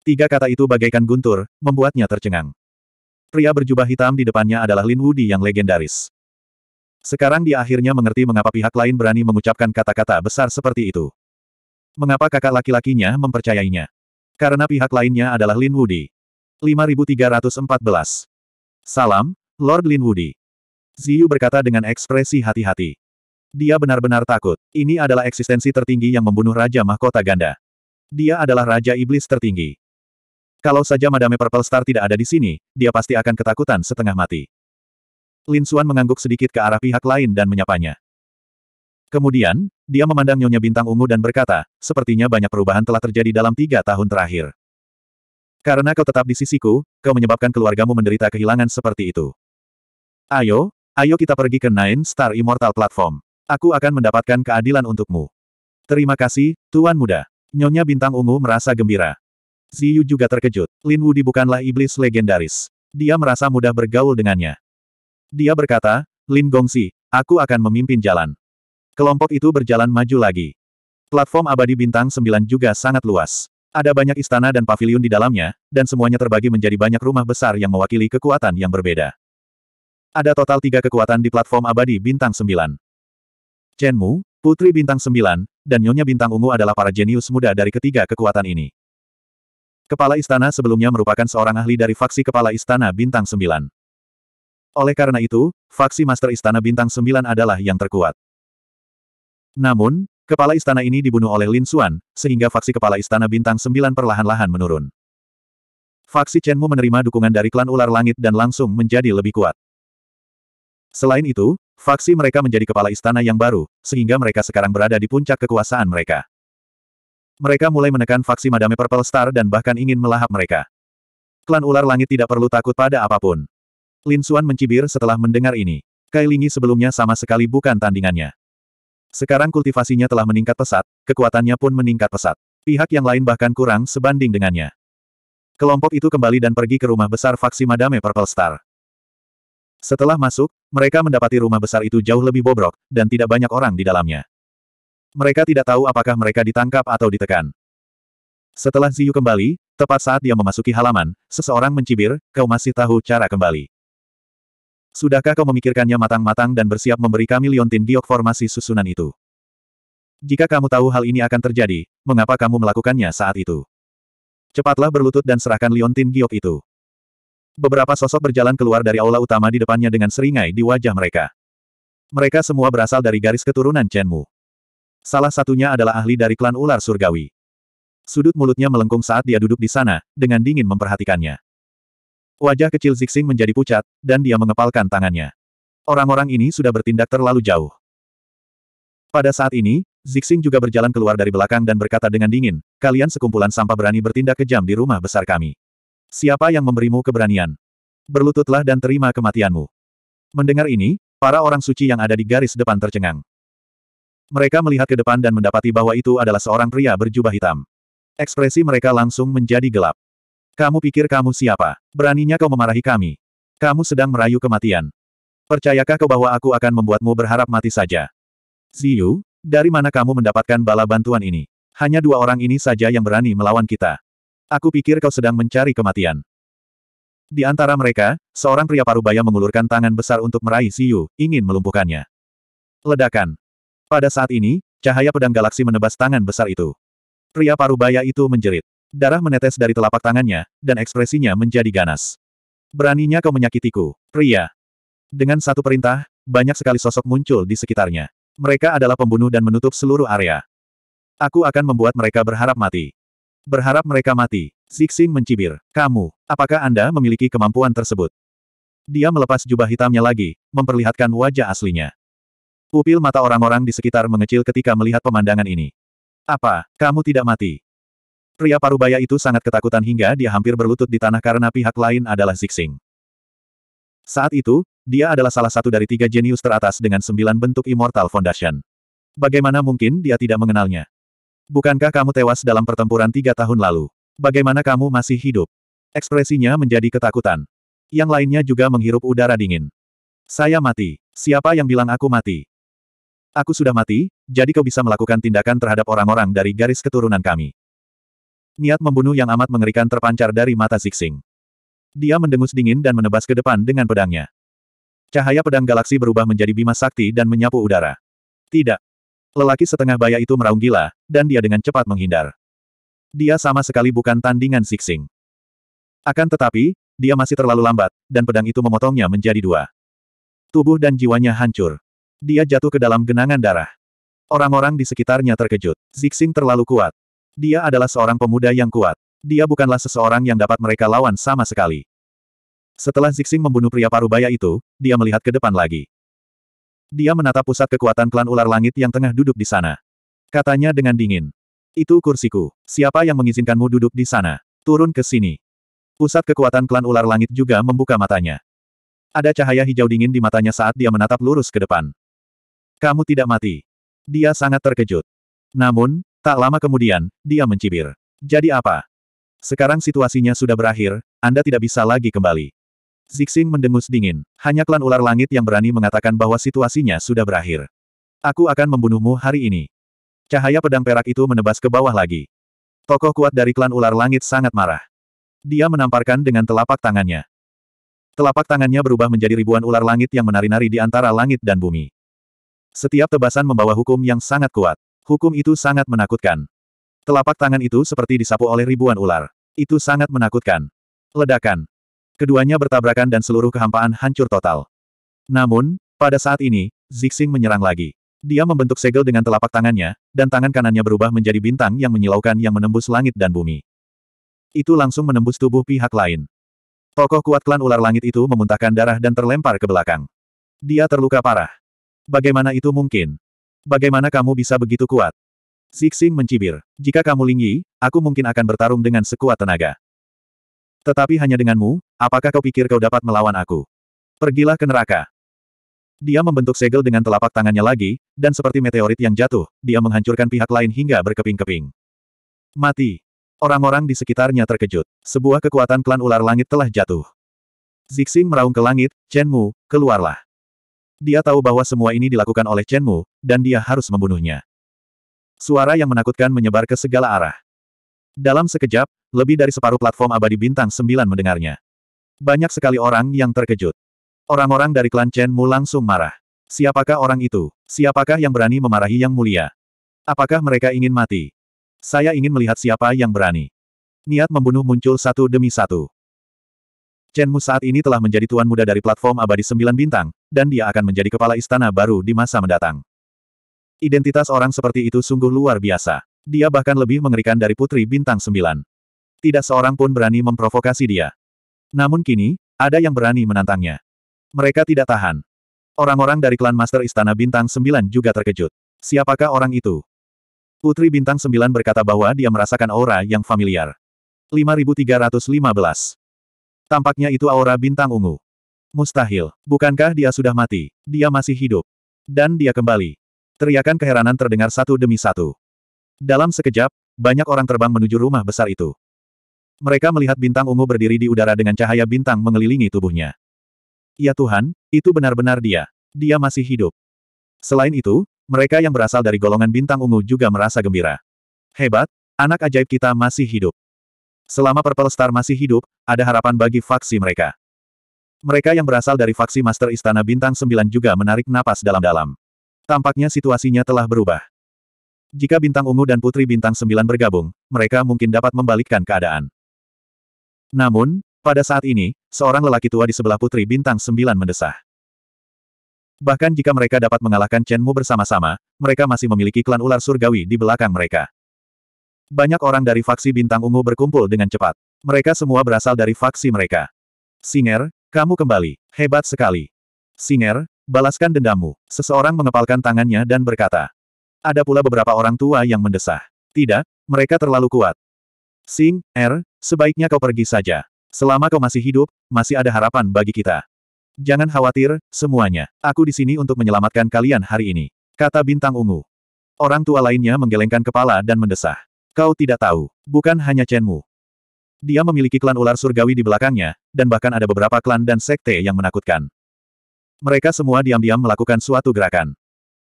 A: Tiga kata itu bagaikan guntur, membuatnya tercengang. Pria berjubah hitam di depannya adalah Lin Wudi yang legendaris. Sekarang dia akhirnya mengerti mengapa pihak lain berani mengucapkan kata-kata besar seperti itu. Mengapa kakak laki-lakinya mempercayainya? Karena pihak lainnya adalah Lin Wudi. 5314. Salam, Lord Lin Woody. Ziyu berkata dengan ekspresi hati-hati. Dia benar-benar takut. Ini adalah eksistensi tertinggi yang membunuh Raja Mahkota Ganda. Dia adalah Raja Iblis tertinggi. Kalau saja Madame Purple Star tidak ada di sini, dia pasti akan ketakutan setengah mati. Lin Suan mengangguk sedikit ke arah pihak lain dan menyapanya. Kemudian, dia memandang Nyonya Bintang Ungu dan berkata, sepertinya banyak perubahan telah terjadi dalam tiga tahun terakhir. Karena kau tetap di sisiku, kau menyebabkan keluargamu menderita kehilangan seperti itu. Ayo, ayo kita pergi ke Nine Star Immortal Platform. Aku akan mendapatkan keadilan untukmu. Terima kasih, Tuan Muda. Nyonya Bintang Ungu merasa gembira. Ziyu juga terkejut. Lin Wudi bukanlah iblis legendaris. Dia merasa mudah bergaul dengannya. Dia berkata, Lin Gongsi, aku akan memimpin jalan. Kelompok itu berjalan maju lagi. Platform abadi bintang 9 juga sangat luas. Ada banyak istana dan pavilion di dalamnya, dan semuanya terbagi menjadi banyak rumah besar yang mewakili kekuatan yang berbeda. Ada total tiga kekuatan di platform abadi bintang 9. Chen Mu, putri bintang 9, dan nyonya bintang ungu adalah para jenius muda dari ketiga kekuatan ini. Kepala istana sebelumnya merupakan seorang ahli dari faksi kepala istana bintang 9. Oleh karena itu, faksi Master Istana Bintang Sembilan adalah yang terkuat. Namun, kepala istana ini dibunuh oleh Lin Xuan, sehingga faksi kepala istana Bintang sembilan perlahan-lahan menurun. Faksi Chen Mu menerima dukungan dari klan ular langit dan langsung menjadi lebih kuat. Selain itu, faksi mereka menjadi kepala istana yang baru, sehingga mereka sekarang berada di puncak kekuasaan mereka. Mereka mulai menekan faksi Madame Purple Star dan bahkan ingin melahap mereka. Klan ular langit tidak perlu takut pada apapun. Lin Suan mencibir setelah mendengar ini. Kailingi sebelumnya sama sekali bukan tandingannya. Sekarang kultivasinya telah meningkat pesat, kekuatannya pun meningkat pesat. Pihak yang lain bahkan kurang sebanding dengannya. Kelompok itu kembali dan pergi ke rumah besar faksi Madame Purple Star. Setelah masuk, mereka mendapati rumah besar itu jauh lebih bobrok, dan tidak banyak orang di dalamnya. Mereka tidak tahu apakah mereka ditangkap atau ditekan. Setelah Ziyu kembali, tepat saat dia memasuki halaman, seseorang mencibir, kau masih tahu cara kembali. Sudahkah kau memikirkannya matang-matang dan bersiap memberi kami liontin giok formasi susunan itu? Jika kamu tahu hal ini akan terjadi, mengapa kamu melakukannya saat itu? Cepatlah berlutut dan serahkan liontin giok itu. Beberapa sosok berjalan keluar dari aula utama di depannya dengan seringai di wajah mereka. Mereka semua berasal dari garis keturunan Chen Mu. Salah satunya adalah ahli dari klan ular surgawi. Sudut mulutnya melengkung saat dia duduk di sana, dengan dingin memperhatikannya. Wajah kecil Zixing menjadi pucat, dan dia mengepalkan tangannya. Orang-orang ini sudah bertindak terlalu jauh. Pada saat ini, Zixing juga berjalan keluar dari belakang dan berkata dengan dingin, kalian sekumpulan sampah berani bertindak kejam di rumah besar kami. Siapa yang memberimu keberanian? Berlututlah dan terima kematianmu. Mendengar ini, para orang suci yang ada di garis depan tercengang. Mereka melihat ke depan dan mendapati bahwa itu adalah seorang pria berjubah hitam. Ekspresi mereka langsung menjadi gelap. Kamu pikir kamu siapa? Beraninya kau memarahi kami. Kamu sedang merayu kematian. Percayakah kau bahwa aku akan membuatmu berharap mati saja? Ziyu, dari mana kamu mendapatkan bala bantuan ini? Hanya dua orang ini saja yang berani melawan kita. Aku pikir kau sedang mencari kematian. Di antara mereka, seorang pria parubaya mengulurkan tangan besar untuk meraih Ziyu, ingin melumpuhkannya. Ledakan. Pada saat ini, cahaya pedang galaksi menebas tangan besar itu. Pria parubaya itu menjerit. Darah menetes dari telapak tangannya, dan ekspresinya menjadi ganas. Beraninya kau menyakitiku, pria. Dengan satu perintah, banyak sekali sosok muncul di sekitarnya. Mereka adalah pembunuh dan menutup seluruh area. Aku akan membuat mereka berharap mati. Berharap mereka mati. Zixing mencibir. Kamu, apakah Anda memiliki kemampuan tersebut? Dia melepas jubah hitamnya lagi, memperlihatkan wajah aslinya. Pupil mata orang-orang di sekitar mengecil ketika melihat pemandangan ini. Apa, kamu tidak mati? Pria parubaya itu sangat ketakutan hingga dia hampir berlutut di tanah karena pihak lain adalah Zixing. Saat itu, dia adalah salah satu dari tiga jenius teratas dengan sembilan bentuk Immortal Foundation. Bagaimana mungkin dia tidak mengenalnya? Bukankah kamu tewas dalam pertempuran tiga tahun lalu? Bagaimana kamu masih hidup? Ekspresinya menjadi ketakutan. Yang lainnya juga menghirup udara dingin. Saya mati. Siapa yang bilang aku mati? Aku sudah mati, jadi kau bisa melakukan tindakan terhadap orang-orang dari garis keturunan kami. Niat membunuh yang amat mengerikan terpancar dari mata Zixing. Dia mendengus dingin dan menebas ke depan dengan pedangnya. Cahaya pedang galaksi berubah menjadi bima sakti dan menyapu udara. Tidak. Lelaki setengah baya itu meraung gila, dan dia dengan cepat menghindar. Dia sama sekali bukan tandingan Zixing. Akan tetapi, dia masih terlalu lambat, dan pedang itu memotongnya menjadi dua. Tubuh dan jiwanya hancur. Dia jatuh ke dalam genangan darah. Orang-orang di sekitarnya terkejut. Zixing terlalu kuat. Dia adalah seorang pemuda yang kuat. Dia bukanlah seseorang yang dapat mereka lawan sama sekali. Setelah Zixing membunuh pria parubaya itu, dia melihat ke depan lagi. Dia menatap pusat kekuatan klan ular langit yang tengah duduk di sana. Katanya dengan dingin. Itu kursiku. Siapa yang mengizinkanmu duduk di sana? Turun ke sini. Pusat kekuatan klan ular langit juga membuka matanya. Ada cahaya hijau dingin di matanya saat dia menatap lurus ke depan. Kamu tidak mati. Dia sangat terkejut. Namun, Tak lama kemudian, dia mencibir. Jadi apa? Sekarang situasinya sudah berakhir, Anda tidak bisa lagi kembali. Zixing mendengus dingin. Hanya klan ular langit yang berani mengatakan bahwa situasinya sudah berakhir. Aku akan membunuhmu hari ini. Cahaya pedang perak itu menebas ke bawah lagi. Tokoh kuat dari klan ular langit sangat marah. Dia menamparkan dengan telapak tangannya. Telapak tangannya berubah menjadi ribuan ular langit yang menari-nari di antara langit dan bumi. Setiap tebasan membawa hukum yang sangat kuat. Hukum itu sangat menakutkan. Telapak tangan itu seperti disapu oleh ribuan ular. Itu sangat menakutkan. Ledakan. Keduanya bertabrakan dan seluruh kehampaan hancur total. Namun, pada saat ini, Zixing menyerang lagi. Dia membentuk segel dengan telapak tangannya, dan tangan kanannya berubah menjadi bintang yang menyilaukan yang menembus langit dan bumi. Itu langsung menembus tubuh pihak lain. Tokoh kuat klan ular langit itu memuntahkan darah dan terlempar ke belakang. Dia terluka parah. Bagaimana itu mungkin? Bagaimana kamu bisa begitu kuat? Zixing mencibir. Jika kamu Lingyi, aku mungkin akan bertarung dengan sekuat tenaga. Tetapi hanya denganmu, apakah kau pikir kau dapat melawan aku? Pergilah ke neraka. Dia membentuk segel dengan telapak tangannya lagi, dan seperti meteorit yang jatuh, dia menghancurkan pihak lain hingga berkeping-keping. Mati. Orang-orang di sekitarnya terkejut. Sebuah kekuatan klan ular langit telah jatuh. Zixing meraung ke langit, Chen Mu, keluarlah. Dia tahu bahwa semua ini dilakukan oleh Chen Mu, dan dia harus membunuhnya. Suara yang menakutkan menyebar ke segala arah. Dalam sekejap, lebih dari separuh platform abadi bintang sembilan mendengarnya. Banyak sekali orang yang terkejut. Orang-orang dari klan Chen Mu langsung marah. Siapakah orang itu? Siapakah yang berani memarahi Yang Mulia? Apakah mereka ingin mati? Saya ingin melihat siapa yang berani. Niat membunuh muncul satu demi satu. Chen Mu saat ini telah menjadi tuan muda dari platform abadi sembilan bintang, dan dia akan menjadi kepala istana baru di masa mendatang. Identitas orang seperti itu sungguh luar biasa. Dia bahkan lebih mengerikan dari putri bintang sembilan. Tidak seorang pun berani memprovokasi dia. Namun kini, ada yang berani menantangnya. Mereka tidak tahan. Orang-orang dari klan Master Istana Bintang sembilan juga terkejut. Siapakah orang itu? Putri Bintang sembilan berkata bahwa dia merasakan aura yang familiar. 5315 Tampaknya itu aura bintang ungu. Mustahil, bukankah dia sudah mati? Dia masih hidup. Dan dia kembali. Teriakan keheranan terdengar satu demi satu. Dalam sekejap, banyak orang terbang menuju rumah besar itu. Mereka melihat bintang ungu berdiri di udara dengan cahaya bintang mengelilingi tubuhnya. Ya Tuhan, itu benar-benar dia. Dia masih hidup. Selain itu, mereka yang berasal dari golongan bintang ungu juga merasa gembira. Hebat, anak ajaib kita masih hidup. Selama Purple Star masih hidup, ada harapan bagi faksi mereka. Mereka yang berasal dari faksi Master Istana Bintang Sembilan juga menarik napas dalam-dalam. Tampaknya situasinya telah berubah. Jika Bintang Ungu dan Putri Bintang Sembilan bergabung, mereka mungkin dapat membalikkan keadaan. Namun, pada saat ini, seorang lelaki tua di sebelah Putri Bintang Sembilan mendesah. Bahkan jika mereka dapat mengalahkan Chen Mu bersama-sama, mereka masih memiliki klan ular surgawi di belakang mereka. Banyak orang dari faksi bintang ungu berkumpul dengan cepat. Mereka semua berasal dari faksi mereka. Singer, kamu kembali. Hebat sekali. Singer, balaskan dendammu. Seseorang mengepalkan tangannya dan berkata. Ada pula beberapa orang tua yang mendesah. Tidak, mereka terlalu kuat. Sing, er, sebaiknya kau pergi saja. Selama kau masih hidup, masih ada harapan bagi kita. Jangan khawatir, semuanya. Aku di sini untuk menyelamatkan kalian hari ini. Kata bintang ungu. Orang tua lainnya menggelengkan kepala dan mendesah. Kau tidak tahu, bukan hanya Chen Mu. Dia memiliki klan ular surgawi di belakangnya, dan bahkan ada beberapa klan dan sekte yang menakutkan. Mereka semua diam-diam melakukan suatu gerakan.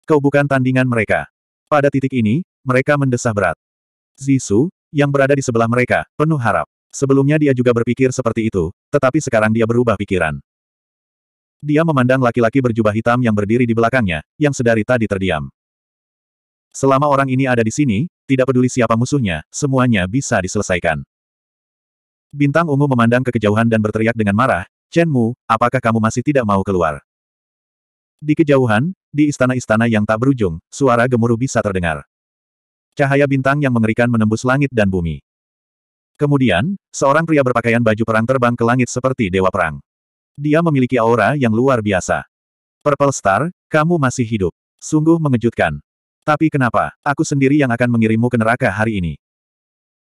A: Kau bukan tandingan mereka. Pada titik ini, mereka mendesah berat. Zisu, yang berada di sebelah mereka, penuh harap. Sebelumnya dia juga berpikir seperti itu, tetapi sekarang dia berubah pikiran. Dia memandang laki-laki berjubah hitam yang berdiri di belakangnya, yang sedari tadi terdiam. Selama orang ini ada di sini, tidak peduli siapa musuhnya, semuanya bisa diselesaikan. Bintang ungu memandang ke kejauhan dan berteriak dengan marah, Chen Mu, apakah kamu masih tidak mau keluar? Di kejauhan, di istana-istana yang tak berujung, suara gemuruh bisa terdengar. Cahaya bintang yang mengerikan menembus langit dan bumi. Kemudian, seorang pria berpakaian baju perang terbang ke langit seperti dewa perang. Dia memiliki aura yang luar biasa. Purple Star, kamu masih hidup. Sungguh mengejutkan. Tapi kenapa, aku sendiri yang akan mengirimmu ke neraka hari ini.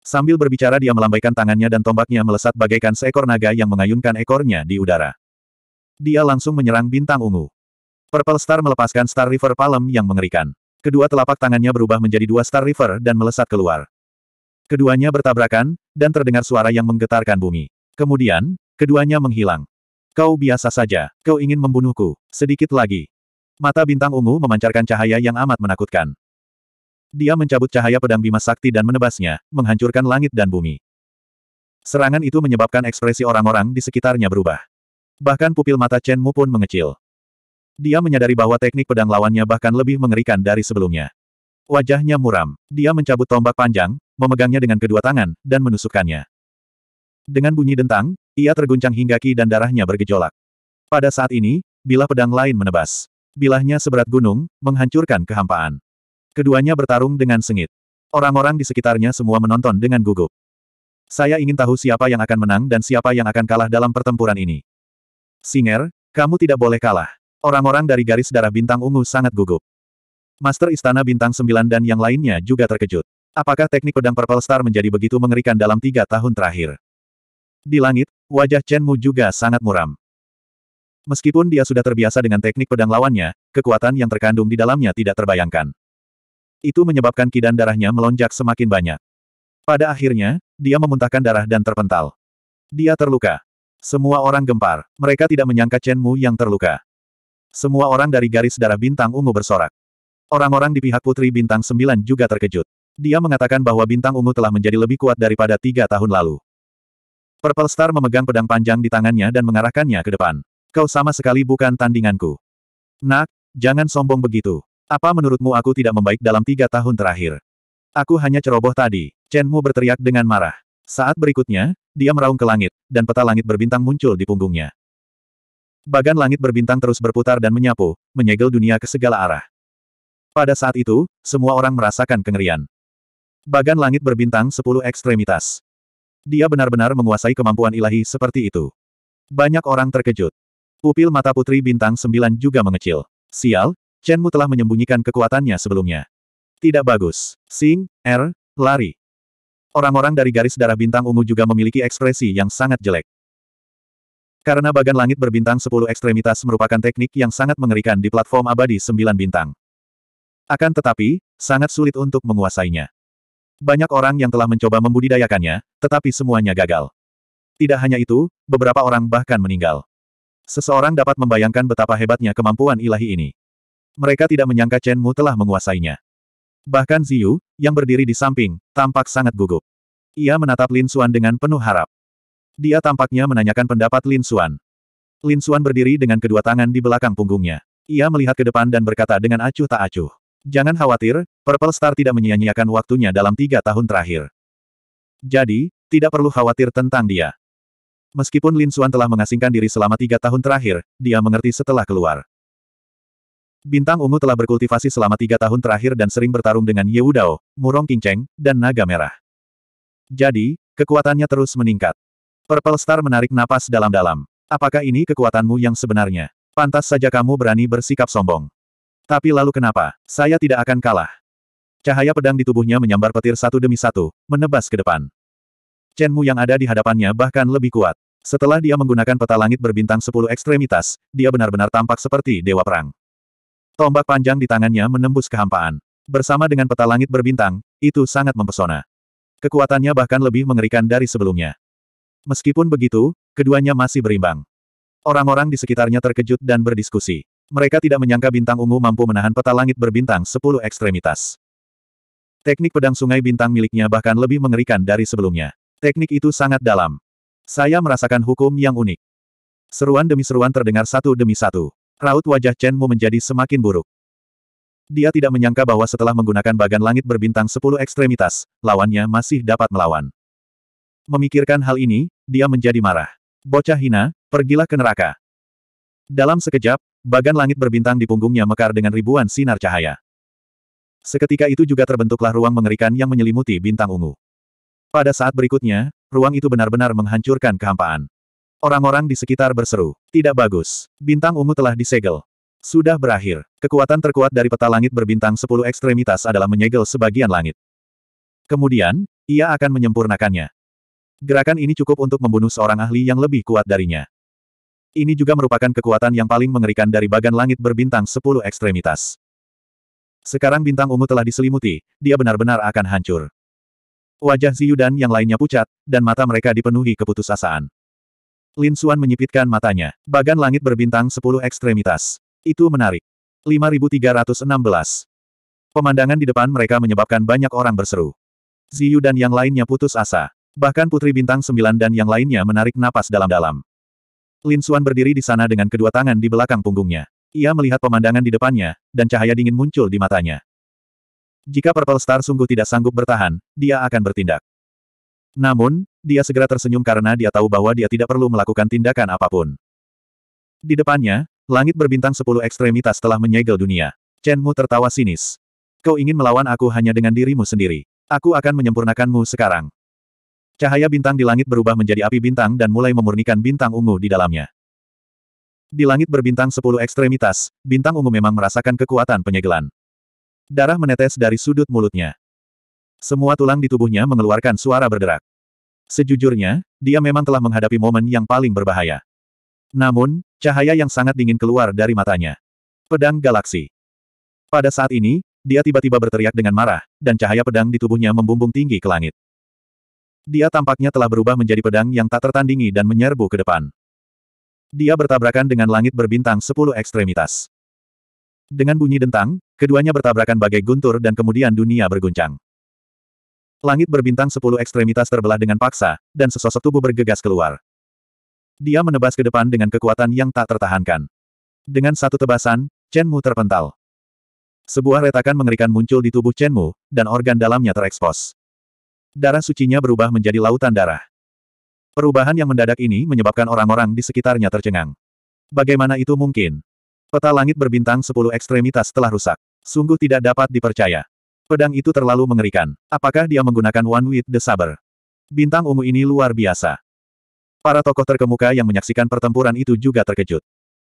A: Sambil berbicara dia melambaikan tangannya dan tombaknya melesat bagaikan seekor naga yang mengayunkan ekornya di udara. Dia langsung menyerang bintang ungu. Purple Star melepaskan Star River Palem yang mengerikan. Kedua telapak tangannya berubah menjadi dua Star River dan melesat keluar. Keduanya bertabrakan, dan terdengar suara yang menggetarkan bumi. Kemudian, keduanya menghilang. Kau biasa saja, kau ingin membunuhku, sedikit lagi. Mata bintang ungu memancarkan cahaya yang amat menakutkan. Dia mencabut cahaya pedang Bima Sakti dan menebasnya, menghancurkan langit dan bumi. Serangan itu menyebabkan ekspresi orang-orang di sekitarnya berubah. Bahkan pupil mata Chen Mu pun mengecil. Dia menyadari bahwa teknik pedang lawannya bahkan lebih mengerikan dari sebelumnya. Wajahnya muram. Dia mencabut tombak panjang, memegangnya dengan kedua tangan, dan menusukkannya. Dengan bunyi dentang, ia terguncang hingga ki dan darahnya bergejolak. Pada saat ini, bila pedang lain menebas bilahnya seberat gunung, menghancurkan kehampaan. Keduanya bertarung dengan sengit. Orang-orang di sekitarnya semua menonton dengan gugup. Saya ingin tahu siapa yang akan menang dan siapa yang akan kalah dalam pertempuran ini. Singer, kamu tidak boleh kalah. Orang-orang dari garis darah bintang ungu sangat gugup. Master Istana Bintang Sembilan dan yang lainnya juga terkejut. Apakah teknik pedang Purple Star menjadi begitu mengerikan dalam tiga tahun terakhir? Di langit, wajah Chen Mu juga sangat muram. Meskipun dia sudah terbiasa dengan teknik pedang lawannya, kekuatan yang terkandung di dalamnya tidak terbayangkan. Itu menyebabkan kidan darahnya melonjak semakin banyak. Pada akhirnya, dia memuntahkan darah dan terpental. Dia terluka. Semua orang gempar. Mereka tidak menyangka Chen Mu yang terluka. Semua orang dari garis darah bintang ungu bersorak. Orang-orang di pihak putri bintang sembilan juga terkejut. Dia mengatakan bahwa bintang ungu telah menjadi lebih kuat daripada tiga tahun lalu. Purple Star memegang pedang panjang di tangannya dan mengarahkannya ke depan. Kau sama sekali bukan tandinganku. Nak, jangan sombong begitu. Apa menurutmu aku tidak membaik dalam tiga tahun terakhir? Aku hanya ceroboh tadi. Chen Mu berteriak dengan marah. Saat berikutnya, dia meraung ke langit, dan peta langit berbintang muncul di punggungnya. Bagan langit berbintang terus berputar dan menyapu, menyegel dunia ke segala arah. Pada saat itu, semua orang merasakan kengerian. Bagan langit berbintang sepuluh ekstremitas. Dia benar-benar menguasai kemampuan ilahi seperti itu. Banyak orang terkejut. Upil mata putri bintang sembilan juga mengecil. Sial, Chenmu telah menyembunyikan kekuatannya sebelumnya. Tidak bagus. Sing, Er, lari. Orang-orang dari garis darah bintang ungu juga memiliki ekspresi yang sangat jelek. Karena bagan langit berbintang sepuluh ekstremitas merupakan teknik yang sangat mengerikan di platform abadi sembilan bintang. Akan tetapi, sangat sulit untuk menguasainya. Banyak orang yang telah mencoba membudidayakannya, tetapi semuanya gagal. Tidak hanya itu, beberapa orang bahkan meninggal. Seseorang dapat membayangkan betapa hebatnya kemampuan ilahi ini. Mereka tidak menyangka Chen Mu telah menguasainya. Bahkan Ziyu, yang berdiri di samping, tampak sangat gugup. Ia menatap Lin Xuan dengan penuh harap. Dia tampaknya menanyakan pendapat Lin Xuan. Lin Xuan berdiri dengan kedua tangan di belakang punggungnya. Ia melihat ke depan dan berkata dengan acuh tak acuh. Jangan khawatir, Purple Star tidak menyia-nyiakan waktunya dalam tiga tahun terakhir. Jadi, tidak perlu khawatir tentang dia. Meskipun Lin Suan telah mengasingkan diri selama tiga tahun terakhir, dia mengerti setelah keluar. Bintang ungu telah berkultivasi selama tiga tahun terakhir dan sering bertarung dengan Ye Wudao, Murong Qingcheng, dan Naga Merah. Jadi, kekuatannya terus meningkat. Purple Star menarik napas dalam-dalam. Apakah ini kekuatanmu yang sebenarnya? Pantas saja kamu berani bersikap sombong. Tapi lalu kenapa? Saya tidak akan kalah. Cahaya pedang di tubuhnya menyambar petir satu demi satu, menebas ke depan. Chen Mu yang ada di hadapannya bahkan lebih kuat. Setelah dia menggunakan peta langit berbintang sepuluh ekstremitas, dia benar-benar tampak seperti dewa perang. Tombak panjang di tangannya menembus kehampaan. Bersama dengan peta langit berbintang, itu sangat mempesona. Kekuatannya bahkan lebih mengerikan dari sebelumnya. Meskipun begitu, keduanya masih berimbang. Orang-orang di sekitarnya terkejut dan berdiskusi. Mereka tidak menyangka bintang ungu mampu menahan peta langit berbintang sepuluh ekstremitas. Teknik pedang sungai bintang miliknya bahkan lebih mengerikan dari sebelumnya. Teknik itu sangat dalam. Saya merasakan hukum yang unik. Seruan demi seruan terdengar satu demi satu. Raut wajah Chen Mu menjadi semakin buruk. Dia tidak menyangka bahwa setelah menggunakan bagan langit berbintang sepuluh ekstremitas, lawannya masih dapat melawan. Memikirkan hal ini, dia menjadi marah. Bocah hina, pergilah ke neraka. Dalam sekejap, bagan langit berbintang di punggungnya mekar dengan ribuan sinar cahaya. Seketika itu juga terbentuklah ruang mengerikan yang menyelimuti bintang ungu. Pada saat berikutnya, ruang itu benar-benar menghancurkan kehampaan. Orang-orang di sekitar berseru. Tidak bagus. Bintang ungu telah disegel. Sudah berakhir. Kekuatan terkuat dari peta langit berbintang 10 ekstremitas adalah menyegel sebagian langit. Kemudian, ia akan menyempurnakannya. Gerakan ini cukup untuk membunuh seorang ahli yang lebih kuat darinya. Ini juga merupakan kekuatan yang paling mengerikan dari bagan langit berbintang 10 ekstremitas. Sekarang bintang ungu telah diselimuti, dia benar-benar akan hancur. Wajah Ziyu dan yang lainnya pucat, dan mata mereka dipenuhi keputusasaan. Lin Suan menyipitkan matanya. Bagan langit berbintang 10 ekstremitas. Itu menarik. 5316. Pemandangan di depan mereka menyebabkan banyak orang berseru. Ziyu dan yang lainnya putus asa. Bahkan Putri Bintang 9 dan yang lainnya menarik napas dalam-dalam. Lin Suan berdiri di sana dengan kedua tangan di belakang punggungnya. Ia melihat pemandangan di depannya, dan cahaya dingin muncul di matanya. Jika Purple Star sungguh tidak sanggup bertahan, dia akan bertindak. Namun, dia segera tersenyum karena dia tahu bahwa dia tidak perlu melakukan tindakan apapun. Di depannya, langit berbintang sepuluh ekstremitas telah menyegel dunia. Chen Mu tertawa sinis. Kau ingin melawan aku hanya dengan dirimu sendiri. Aku akan menyempurnakanmu sekarang. Cahaya bintang di langit berubah menjadi api bintang dan mulai memurnikan bintang ungu di dalamnya. Di langit berbintang sepuluh ekstremitas, bintang ungu memang merasakan kekuatan penyegelan. Darah menetes dari sudut mulutnya. Semua tulang di tubuhnya mengeluarkan suara berderak. Sejujurnya, dia memang telah menghadapi momen yang paling berbahaya. Namun, cahaya yang sangat dingin keluar dari matanya. Pedang Galaksi. Pada saat ini, dia tiba-tiba berteriak dengan marah, dan cahaya pedang di tubuhnya membumbung tinggi ke langit. Dia tampaknya telah berubah menjadi pedang yang tak tertandingi dan menyerbu ke depan. Dia bertabrakan dengan langit berbintang sepuluh ekstremitas. Dengan bunyi dentang, Keduanya bertabrakan bagai guntur dan kemudian dunia berguncang. Langit berbintang sepuluh ekstremitas terbelah dengan paksa, dan sesosok tubuh bergegas keluar. Dia menebas ke depan dengan kekuatan yang tak tertahankan. Dengan satu tebasan, Chen Mu terpental. Sebuah retakan mengerikan muncul di tubuh Chen Mu, dan organ dalamnya terekspos. Darah sucinya berubah menjadi lautan darah. Perubahan yang mendadak ini menyebabkan orang-orang di sekitarnya tercengang. Bagaimana itu mungkin? Peta langit berbintang sepuluh ekstremitas telah rusak. Sungguh tidak dapat dipercaya. Pedang itu terlalu mengerikan. Apakah dia menggunakan One With The Saber? Bintang ungu ini luar biasa. Para tokoh terkemuka yang menyaksikan pertempuran itu juga terkejut.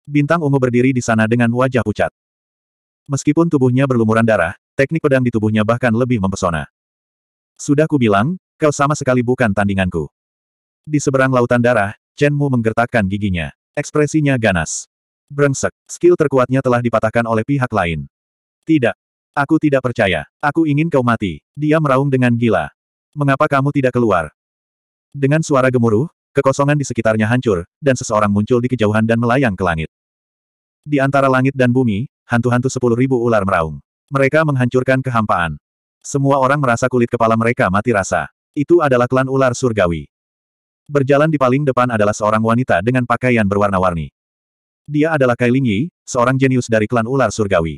A: Bintang ungu berdiri di sana dengan wajah pucat. Meskipun tubuhnya berlumuran darah, teknik pedang di tubuhnya bahkan lebih mempesona. Sudah kubilang, kau sama sekali bukan tandinganku. Di seberang lautan darah, Chen Mu menggertakkan giginya. Ekspresinya ganas. Brengsek, skill terkuatnya telah dipatahkan oleh pihak lain. Tidak. Aku tidak percaya. Aku ingin kau mati. Dia meraung dengan gila. Mengapa kamu tidak keluar? Dengan suara gemuruh, kekosongan di sekitarnya hancur, dan seseorang muncul di kejauhan dan melayang ke langit. Di antara langit dan bumi, hantu-hantu sepuluh ribu ular meraung. Mereka menghancurkan kehampaan. Semua orang merasa kulit kepala mereka mati rasa. Itu adalah klan ular surgawi. Berjalan di paling depan adalah seorang wanita dengan pakaian berwarna-warni. Dia adalah Kai Lingyi, seorang jenius dari klan ular surgawi.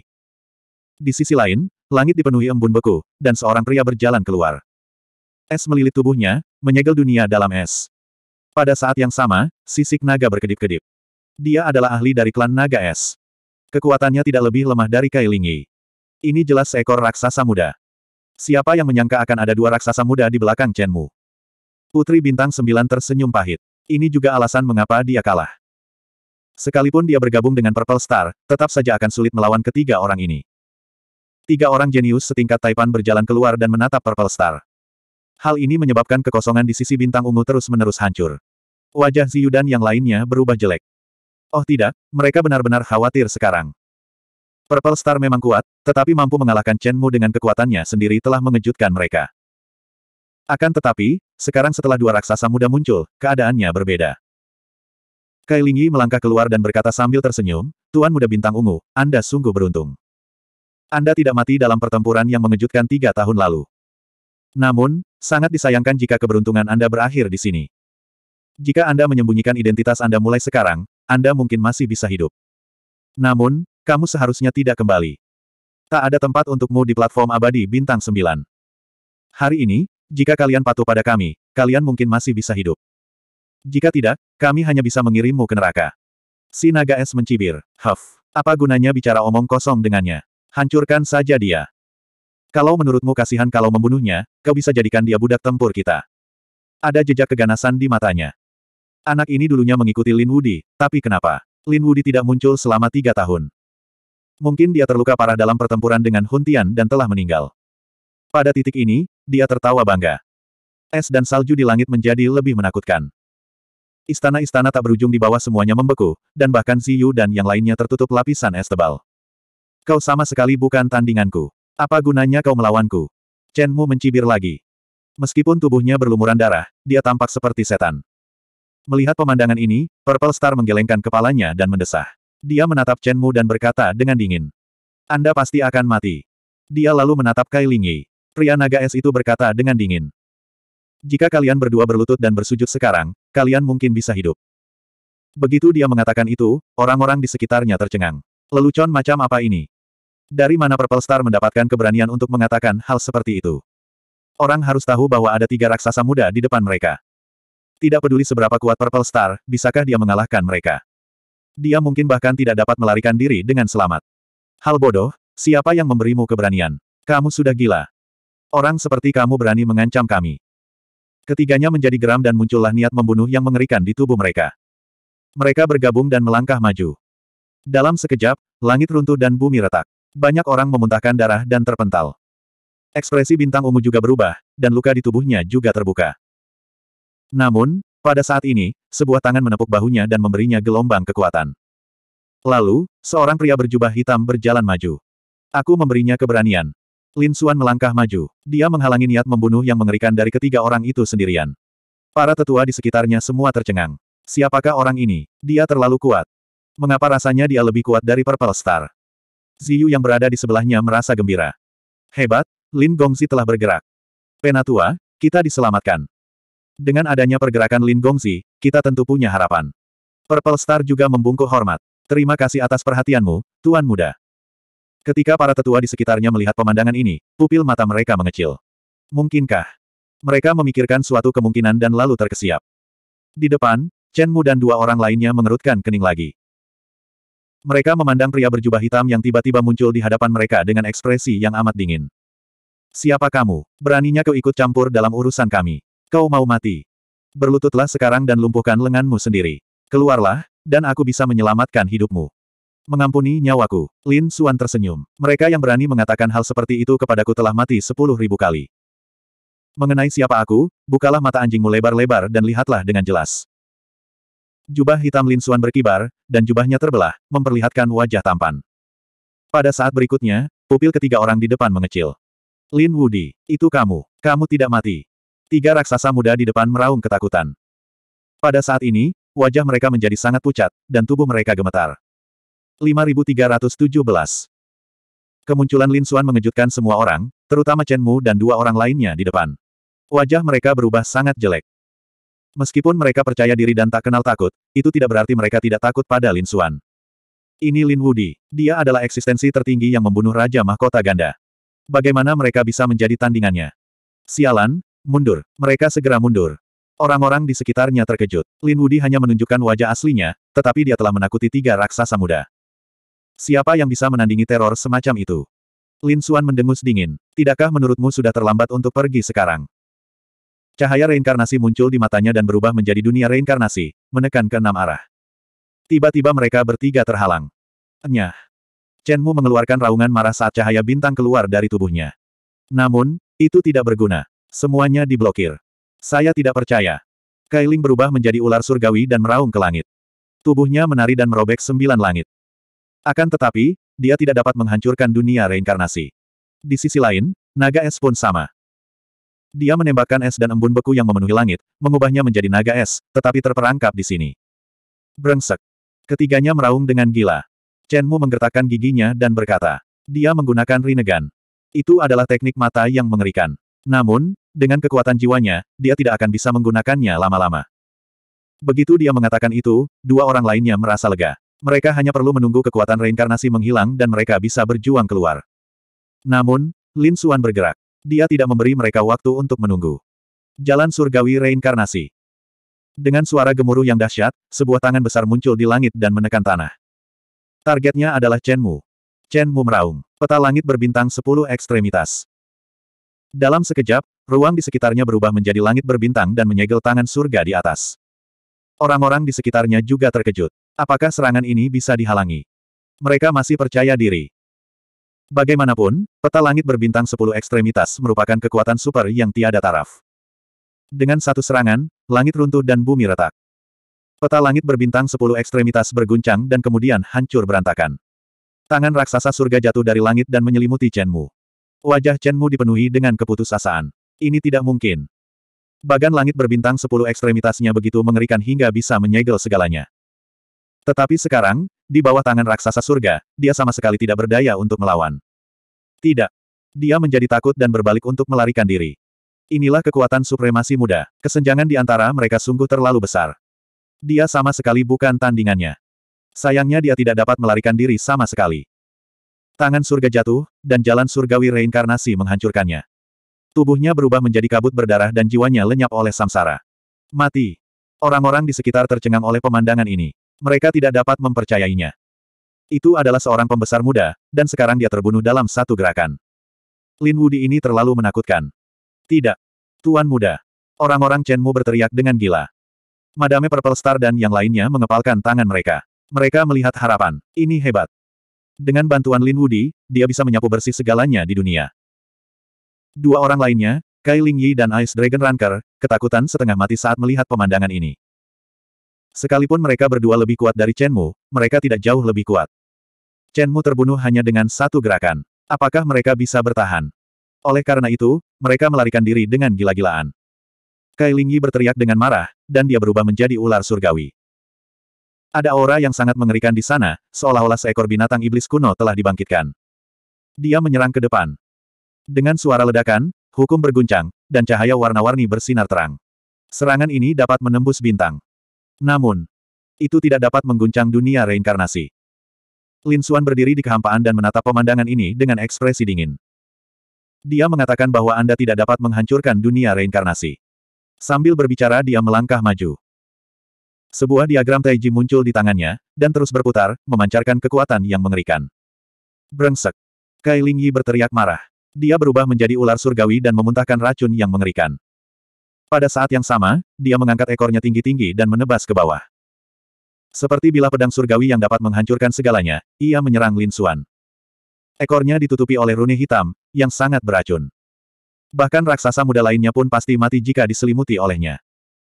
A: Di sisi lain, langit dipenuhi embun beku, dan seorang pria berjalan keluar. Es melilit tubuhnya, menyegel dunia dalam es. Pada saat yang sama, sisik naga berkedip-kedip. Dia adalah ahli dari klan naga es. Kekuatannya tidak lebih lemah dari Kailingi. Ini jelas seekor raksasa muda. Siapa yang menyangka akan ada dua raksasa muda di belakang Chenmu? Putri Bintang Sembilan tersenyum pahit. Ini juga alasan mengapa dia kalah. Sekalipun dia bergabung dengan Purple Star, tetap saja akan sulit melawan ketiga orang ini. Tiga orang jenius setingkat Taipan berjalan keluar dan menatap Purple Star. Hal ini menyebabkan kekosongan di sisi bintang ungu terus-menerus hancur. Wajah Ziyu dan yang lainnya berubah jelek. Oh tidak, mereka benar-benar khawatir sekarang. Purple Star memang kuat, tetapi mampu mengalahkan Chen Mu dengan kekuatannya sendiri telah mengejutkan mereka. Akan tetapi, sekarang setelah dua raksasa muda muncul, keadaannya berbeda. Kai Lingyi melangkah keluar dan berkata sambil tersenyum, Tuan Muda Bintang Ungu, Anda sungguh beruntung. Anda tidak mati dalam pertempuran yang mengejutkan tiga tahun lalu. Namun, sangat disayangkan jika keberuntungan Anda berakhir di sini. Jika Anda menyembunyikan identitas Anda mulai sekarang, Anda mungkin masih bisa hidup. Namun, kamu seharusnya tidak kembali. Tak ada tempat untukmu di platform abadi bintang 9. Hari ini, jika kalian patuh pada kami, kalian mungkin masih bisa hidup. Jika tidak, kami hanya bisa mengirimmu ke neraka. Si naga es mencibir, Huff. Apa gunanya bicara omong kosong dengannya? Hancurkan saja dia. Kalau menurutmu kasihan kalau membunuhnya, kau bisa jadikan dia budak tempur kita. Ada jejak keganasan di matanya. Anak ini dulunya mengikuti Lin Wudi, tapi kenapa? Lin Wudi tidak muncul selama tiga tahun. Mungkin dia terluka parah dalam pertempuran dengan Huntian dan telah meninggal. Pada titik ini, dia tertawa bangga. Es dan salju di langit menjadi lebih menakutkan. Istana-istana tak berujung di bawah semuanya membeku, dan bahkan Ziyu dan yang lainnya tertutup lapisan es tebal. Kau sama sekali bukan tandinganku. Apa gunanya kau melawanku? Chen Mu mencibir lagi. Meskipun tubuhnya berlumuran darah, dia tampak seperti setan. Melihat pemandangan ini, Purple Star menggelengkan kepalanya dan mendesah. Dia menatap Chen Mu dan berkata dengan dingin. Anda pasti akan mati. Dia lalu menatap Kai Lingyi. Pria naga es itu berkata dengan dingin. Jika kalian berdua berlutut dan bersujud sekarang, kalian mungkin bisa hidup. Begitu dia mengatakan itu, orang-orang di sekitarnya tercengang. Lelucon macam apa ini? Dari mana Purple Star mendapatkan keberanian untuk mengatakan hal seperti itu? Orang harus tahu bahwa ada tiga raksasa muda di depan mereka. Tidak peduli seberapa kuat Purple Star, bisakah dia mengalahkan mereka? Dia mungkin bahkan tidak dapat melarikan diri dengan selamat. Hal bodoh, siapa yang memberimu keberanian? Kamu sudah gila. Orang seperti kamu berani mengancam kami. Ketiganya menjadi geram dan muncullah niat membunuh yang mengerikan di tubuh mereka. Mereka bergabung dan melangkah maju. Dalam sekejap, langit runtuh dan bumi retak. Banyak orang memuntahkan darah dan terpental. Ekspresi bintang ungu juga berubah, dan luka di tubuhnya juga terbuka. Namun, pada saat ini, sebuah tangan menepuk bahunya dan memberinya gelombang kekuatan. Lalu, seorang pria berjubah hitam berjalan maju. Aku memberinya keberanian. Lin Suan melangkah maju. Dia menghalangi niat membunuh yang mengerikan dari ketiga orang itu sendirian. Para tetua di sekitarnya semua tercengang. Siapakah orang ini? Dia terlalu kuat. Mengapa rasanya dia lebih kuat dari Purple Star? Ziyu yang berada di sebelahnya merasa gembira. Hebat, Lin Gongzi telah bergerak. Penatua, kita diselamatkan. Dengan adanya pergerakan Lin Gongzi, kita tentu punya harapan. Purple Star juga membungkuk hormat. Terima kasih atas perhatianmu, Tuan Muda. Ketika para tetua di sekitarnya melihat pemandangan ini, pupil mata mereka mengecil. Mungkinkah? Mereka memikirkan suatu kemungkinan dan lalu terkesiap. Di depan, Chen Mu dan dua orang lainnya mengerutkan kening lagi. Mereka memandang pria berjubah hitam yang tiba-tiba muncul di hadapan mereka dengan ekspresi yang amat dingin. Siapa kamu? Beraninya kau ikut campur dalam urusan kami. Kau mau mati. Berlututlah sekarang dan lumpuhkan lenganmu sendiri. Keluarlah, dan aku bisa menyelamatkan hidupmu. Mengampuni nyawaku. Lin Suan tersenyum. Mereka yang berani mengatakan hal seperti itu kepadaku telah mati sepuluh ribu kali. Mengenai siapa aku, bukalah mata anjingmu lebar-lebar dan lihatlah dengan jelas. Jubah hitam Lin Suan berkibar, dan jubahnya terbelah, memperlihatkan wajah tampan. Pada saat berikutnya, pupil ketiga orang di depan mengecil. Lin Wudi, itu kamu. Kamu tidak mati. Tiga raksasa muda di depan meraung ketakutan. Pada saat ini, wajah mereka menjadi sangat pucat, dan tubuh mereka gemetar. 5317 Kemunculan Lin Suan mengejutkan semua orang, terutama Chen Mu dan dua orang lainnya di depan. Wajah mereka berubah sangat jelek. Meskipun mereka percaya diri dan tak kenal takut, itu tidak berarti mereka tidak takut pada Lin Xuan. Ini Lin Wudi. Dia adalah eksistensi tertinggi yang membunuh Raja Mahkota Ganda. Bagaimana mereka bisa menjadi tandingannya? Sialan, mundur. Mereka segera mundur. Orang-orang di sekitarnya terkejut. Lin Wudi hanya menunjukkan wajah aslinya, tetapi dia telah menakuti tiga raksasa muda. Siapa yang bisa menandingi teror semacam itu? Lin Xuan mendengus dingin. Tidakkah menurutmu sudah terlambat untuk pergi sekarang? Cahaya reinkarnasi muncul di matanya dan berubah menjadi dunia reinkarnasi, menekan ke enam arah. Tiba-tiba mereka bertiga terhalang. Nyah. Chen Mu mengeluarkan raungan marah saat cahaya bintang keluar dari tubuhnya. Namun, itu tidak berguna. Semuanya diblokir. Saya tidak percaya. Kailing berubah menjadi ular surgawi dan meraung ke langit. Tubuhnya menari dan merobek sembilan langit. Akan tetapi, dia tidak dapat menghancurkan dunia reinkarnasi. Di sisi lain, naga es pun sama. Dia menembakkan es dan embun beku yang memenuhi langit, mengubahnya menjadi naga es, tetapi terperangkap di sini. Brengsek. Ketiganya meraung dengan gila. Chen Mu menggertakkan giginya dan berkata. Dia menggunakan Rinnegan. Itu adalah teknik mata yang mengerikan. Namun, dengan kekuatan jiwanya, dia tidak akan bisa menggunakannya lama-lama. Begitu dia mengatakan itu, dua orang lainnya merasa lega. Mereka hanya perlu menunggu kekuatan reinkarnasi menghilang dan mereka bisa berjuang keluar. Namun, Lin Suan bergerak dia tidak memberi mereka waktu untuk menunggu. Jalan surgawi reinkarnasi. Dengan suara gemuruh yang dahsyat, sebuah tangan besar muncul di langit dan menekan tanah. Targetnya adalah Chen Mu. Chen Mu meraung. Peta langit berbintang 10 ekstremitas. Dalam sekejap, ruang di sekitarnya berubah menjadi langit berbintang dan menyegel tangan surga di atas. Orang-orang di sekitarnya juga terkejut. Apakah serangan ini bisa dihalangi? Mereka masih percaya diri. Bagaimanapun, peta langit berbintang 10 ekstremitas merupakan kekuatan super yang tiada taraf. Dengan satu serangan, langit runtuh dan bumi retak. Peta langit berbintang 10 ekstremitas berguncang dan kemudian hancur berantakan. Tangan raksasa surga jatuh dari langit dan menyelimuti Chen Mu. Wajah Chen Mu dipenuhi dengan keputusasaan. Ini tidak mungkin. Bagan langit berbintang 10 ekstremitasnya begitu mengerikan hingga bisa menyegel segalanya. Tetapi sekarang, di bawah tangan raksasa surga, dia sama sekali tidak berdaya untuk melawan. Tidak. Dia menjadi takut dan berbalik untuk melarikan diri. Inilah kekuatan supremasi muda. Kesenjangan di antara mereka sungguh terlalu besar. Dia sama sekali bukan tandingannya. Sayangnya dia tidak dapat melarikan diri sama sekali. Tangan surga jatuh, dan jalan surgawi reinkarnasi menghancurkannya. Tubuhnya berubah menjadi kabut berdarah dan jiwanya lenyap oleh samsara. Mati. Orang-orang di sekitar tercengang oleh pemandangan ini. Mereka tidak dapat mempercayainya. Itu adalah seorang pembesar muda, dan sekarang dia terbunuh dalam satu gerakan. Lin Wudi ini terlalu menakutkan. Tidak. Tuan muda. Orang-orang Chenmu berteriak dengan gila. Madame Purple Star dan yang lainnya mengepalkan tangan mereka. Mereka melihat harapan. Ini hebat. Dengan bantuan Lin Wudi, dia bisa menyapu bersih segalanya di dunia. Dua orang lainnya, Kai Ling Yi dan Ice Dragon Ranker, ketakutan setengah mati saat melihat pemandangan ini. Sekalipun mereka berdua lebih kuat dari Chen Mu, mereka tidak jauh lebih kuat. Chen Mu terbunuh hanya dengan satu gerakan. Apakah mereka bisa bertahan? Oleh karena itu, mereka melarikan diri dengan gila-gilaan. Kai Lingyi berteriak dengan marah, dan dia berubah menjadi ular surgawi. Ada aura yang sangat mengerikan di sana, seolah-olah seekor binatang iblis kuno telah dibangkitkan. Dia menyerang ke depan. Dengan suara ledakan, hukum berguncang, dan cahaya warna-warni bersinar terang. Serangan ini dapat menembus bintang. Namun, itu tidak dapat mengguncang dunia reinkarnasi. Lin Xuan berdiri di kehampaan dan menatap pemandangan ini dengan ekspresi dingin. Dia mengatakan bahwa Anda tidak dapat menghancurkan dunia reinkarnasi. Sambil berbicara dia melangkah maju. Sebuah diagram Taiji muncul di tangannya, dan terus berputar, memancarkan kekuatan yang mengerikan. Brengsek. Kai Lingyi berteriak marah. Dia berubah menjadi ular surgawi dan memuntahkan racun yang mengerikan. Pada saat yang sama, dia mengangkat ekornya tinggi-tinggi dan menebas ke bawah. Seperti bila pedang surgawi yang dapat menghancurkan segalanya, ia menyerang Lin Xuan. Ekornya ditutupi oleh rune hitam, yang sangat beracun. Bahkan raksasa muda lainnya pun pasti mati jika diselimuti olehnya.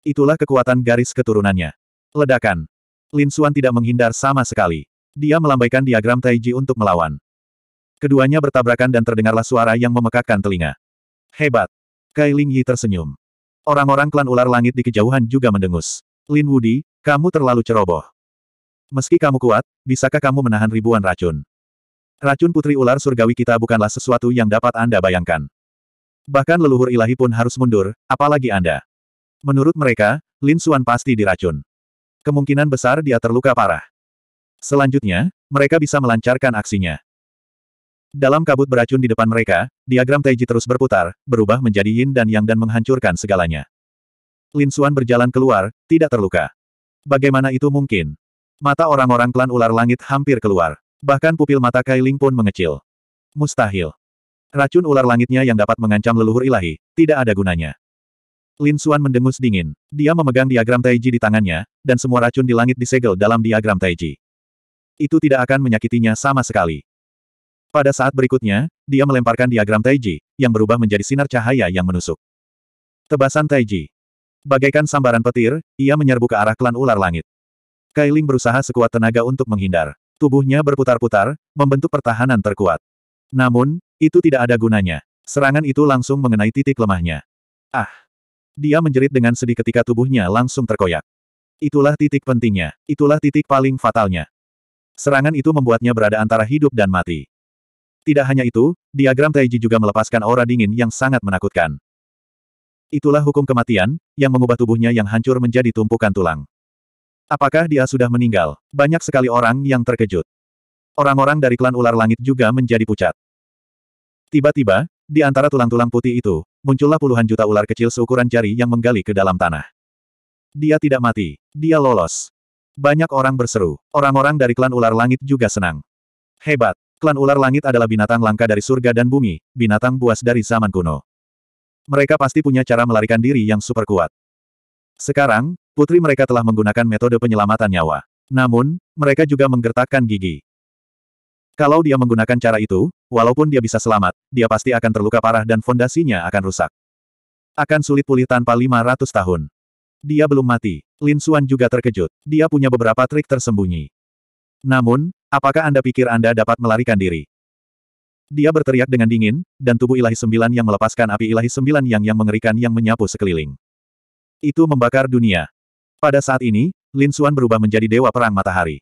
A: Itulah kekuatan garis keturunannya. Ledakan. Lin Xuan tidak menghindar sama sekali. Dia melambaikan diagram Taiji untuk melawan. Keduanya bertabrakan dan terdengarlah suara yang memekakkan telinga. Hebat. Kai Ling Yi tersenyum. Orang-orang klan ular langit di kejauhan juga mendengus. Lin Wudi, kamu terlalu ceroboh. Meski kamu kuat, bisakah kamu menahan ribuan racun? Racun putri ular surgawi kita bukanlah sesuatu yang dapat Anda bayangkan. Bahkan leluhur ilahi pun harus mundur, apalagi Anda. Menurut mereka, Lin Suan pasti diracun. Kemungkinan besar dia terluka parah. Selanjutnya, mereka bisa melancarkan aksinya. Dalam kabut beracun di depan mereka, diagram Taiji terus berputar, berubah menjadi yin dan yang dan menghancurkan segalanya. Lin Suan berjalan keluar, tidak terluka. Bagaimana itu mungkin? Mata orang-orang klan ular langit hampir keluar. Bahkan pupil mata Kailing pun mengecil. Mustahil. Racun ular langitnya yang dapat mengancam leluhur ilahi, tidak ada gunanya. Lin Suan mendengus dingin. Dia memegang diagram Taiji di tangannya, dan semua racun di langit disegel dalam diagram Taiji. Itu tidak akan menyakitinya sama sekali. Pada saat berikutnya, dia melemparkan diagram Taiji, yang berubah menjadi sinar cahaya yang menusuk. Tebasan Taiji. Bagaikan sambaran petir, ia menyerbu ke arah klan ular langit. Kailing berusaha sekuat tenaga untuk menghindar. Tubuhnya berputar-putar, membentuk pertahanan terkuat. Namun, itu tidak ada gunanya. Serangan itu langsung mengenai titik lemahnya. Ah! Dia menjerit dengan sedih ketika tubuhnya langsung terkoyak. Itulah titik pentingnya, itulah titik paling fatalnya. Serangan itu membuatnya berada antara hidup dan mati. Tidak hanya itu, diagram Taiji juga melepaskan aura dingin yang sangat menakutkan. Itulah hukum kematian, yang mengubah tubuhnya yang hancur menjadi tumpukan tulang. Apakah dia sudah meninggal? Banyak sekali orang yang terkejut. Orang-orang dari klan ular langit juga menjadi pucat. Tiba-tiba, di antara tulang-tulang putih itu, muncullah puluhan juta ular kecil seukuran jari yang menggali ke dalam tanah. Dia tidak mati. Dia lolos. Banyak orang berseru. Orang-orang dari klan ular langit juga senang. Hebat. Klan ular langit adalah binatang langka dari surga dan bumi, binatang buas dari zaman kuno. Mereka pasti punya cara melarikan diri yang super kuat. Sekarang, putri mereka telah menggunakan metode penyelamatan nyawa. Namun, mereka juga menggertakkan gigi. Kalau dia menggunakan cara itu, walaupun dia bisa selamat, dia pasti akan terluka parah dan fondasinya akan rusak. Akan sulit pulih tanpa 500 tahun. Dia belum mati. Lin Xuan juga terkejut. Dia punya beberapa trik tersembunyi. Namun, Apakah Anda pikir Anda dapat melarikan diri? Dia berteriak dengan dingin, dan tubuh ilahi sembilan yang melepaskan api ilahi sembilan yang yang mengerikan yang menyapu sekeliling. Itu membakar dunia. Pada saat ini, Lin Xuan berubah menjadi dewa perang matahari.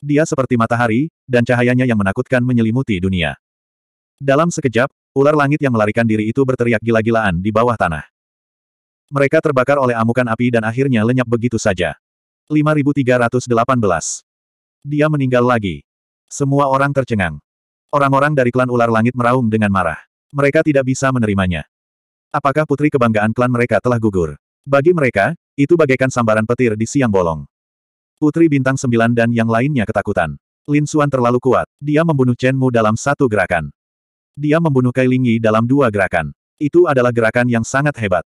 A: Dia seperti matahari, dan cahayanya yang menakutkan menyelimuti dunia. Dalam sekejap, ular langit yang melarikan diri itu berteriak gila-gilaan di bawah tanah. Mereka terbakar oleh amukan api dan akhirnya lenyap begitu saja. 5318 dia meninggal lagi. Semua orang tercengang. Orang-orang dari klan ular langit meraung dengan marah. Mereka tidak bisa menerimanya. Apakah putri kebanggaan klan mereka telah gugur? Bagi mereka, itu bagaikan sambaran petir di siang bolong. Putri bintang sembilan dan yang lainnya ketakutan. Lin Suan terlalu kuat. Dia membunuh Chen Mu dalam satu gerakan. Dia membunuh Kai Lingyi dalam dua gerakan. Itu adalah gerakan yang sangat hebat.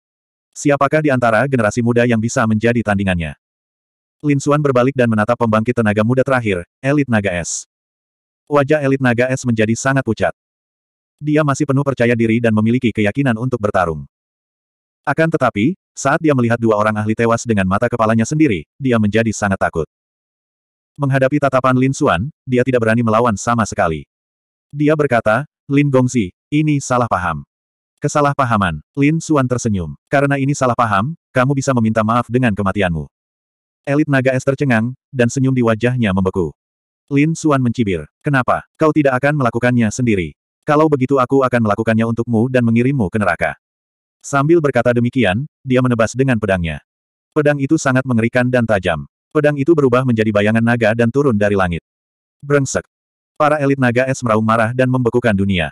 A: Siapakah di antara generasi muda yang bisa menjadi tandingannya? Lin Xuan berbalik dan menatap pembangkit tenaga muda terakhir, elit naga es. Wajah elit naga es menjadi sangat pucat. Dia masih penuh percaya diri dan memiliki keyakinan untuk bertarung. Akan tetapi, saat dia melihat dua orang ahli tewas dengan mata kepalanya sendiri, dia menjadi sangat takut. Menghadapi tatapan Lin Xuan, dia tidak berani melawan sama sekali. Dia berkata, Lin Gongzi, ini salah paham. Kesalahpahaman, Lin Xuan tersenyum. Karena ini salah paham, kamu bisa meminta maaf dengan kematianmu. Elit naga es tercengang, dan senyum di wajahnya membeku. Lin Suan mencibir. Kenapa? Kau tidak akan melakukannya sendiri. Kalau begitu aku akan melakukannya untukmu dan mengirimmu ke neraka. Sambil berkata demikian, dia menebas dengan pedangnya. Pedang itu sangat mengerikan dan tajam. Pedang itu berubah menjadi bayangan naga dan turun dari langit. Brengsek. Para elit naga es meraung marah dan membekukan dunia.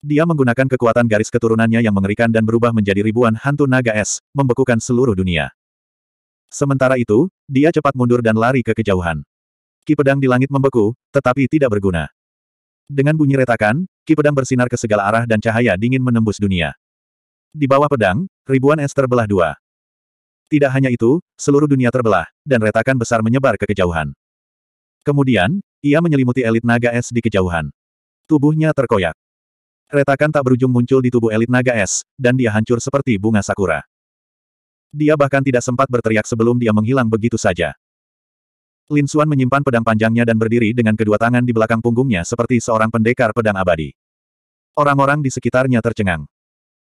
A: Dia menggunakan kekuatan garis keturunannya yang mengerikan dan berubah menjadi ribuan hantu naga es, membekukan seluruh dunia. Sementara itu, dia cepat mundur dan lari ke kejauhan. Ki pedang di langit membeku, tetapi tidak berguna. Dengan bunyi retakan, ki pedang bersinar ke segala arah dan cahaya dingin menembus dunia. Di bawah pedang, ribuan es terbelah dua. Tidak hanya itu, seluruh dunia terbelah, dan retakan besar menyebar ke kejauhan. Kemudian, ia menyelimuti elit naga es di kejauhan. Tubuhnya terkoyak. Retakan tak berujung muncul di tubuh elit naga es, dan dia hancur seperti bunga sakura. Dia bahkan tidak sempat berteriak sebelum dia menghilang begitu saja. Lin Xuan menyimpan pedang panjangnya dan berdiri dengan kedua tangan di belakang punggungnya seperti seorang pendekar pedang abadi. Orang-orang di sekitarnya tercengang.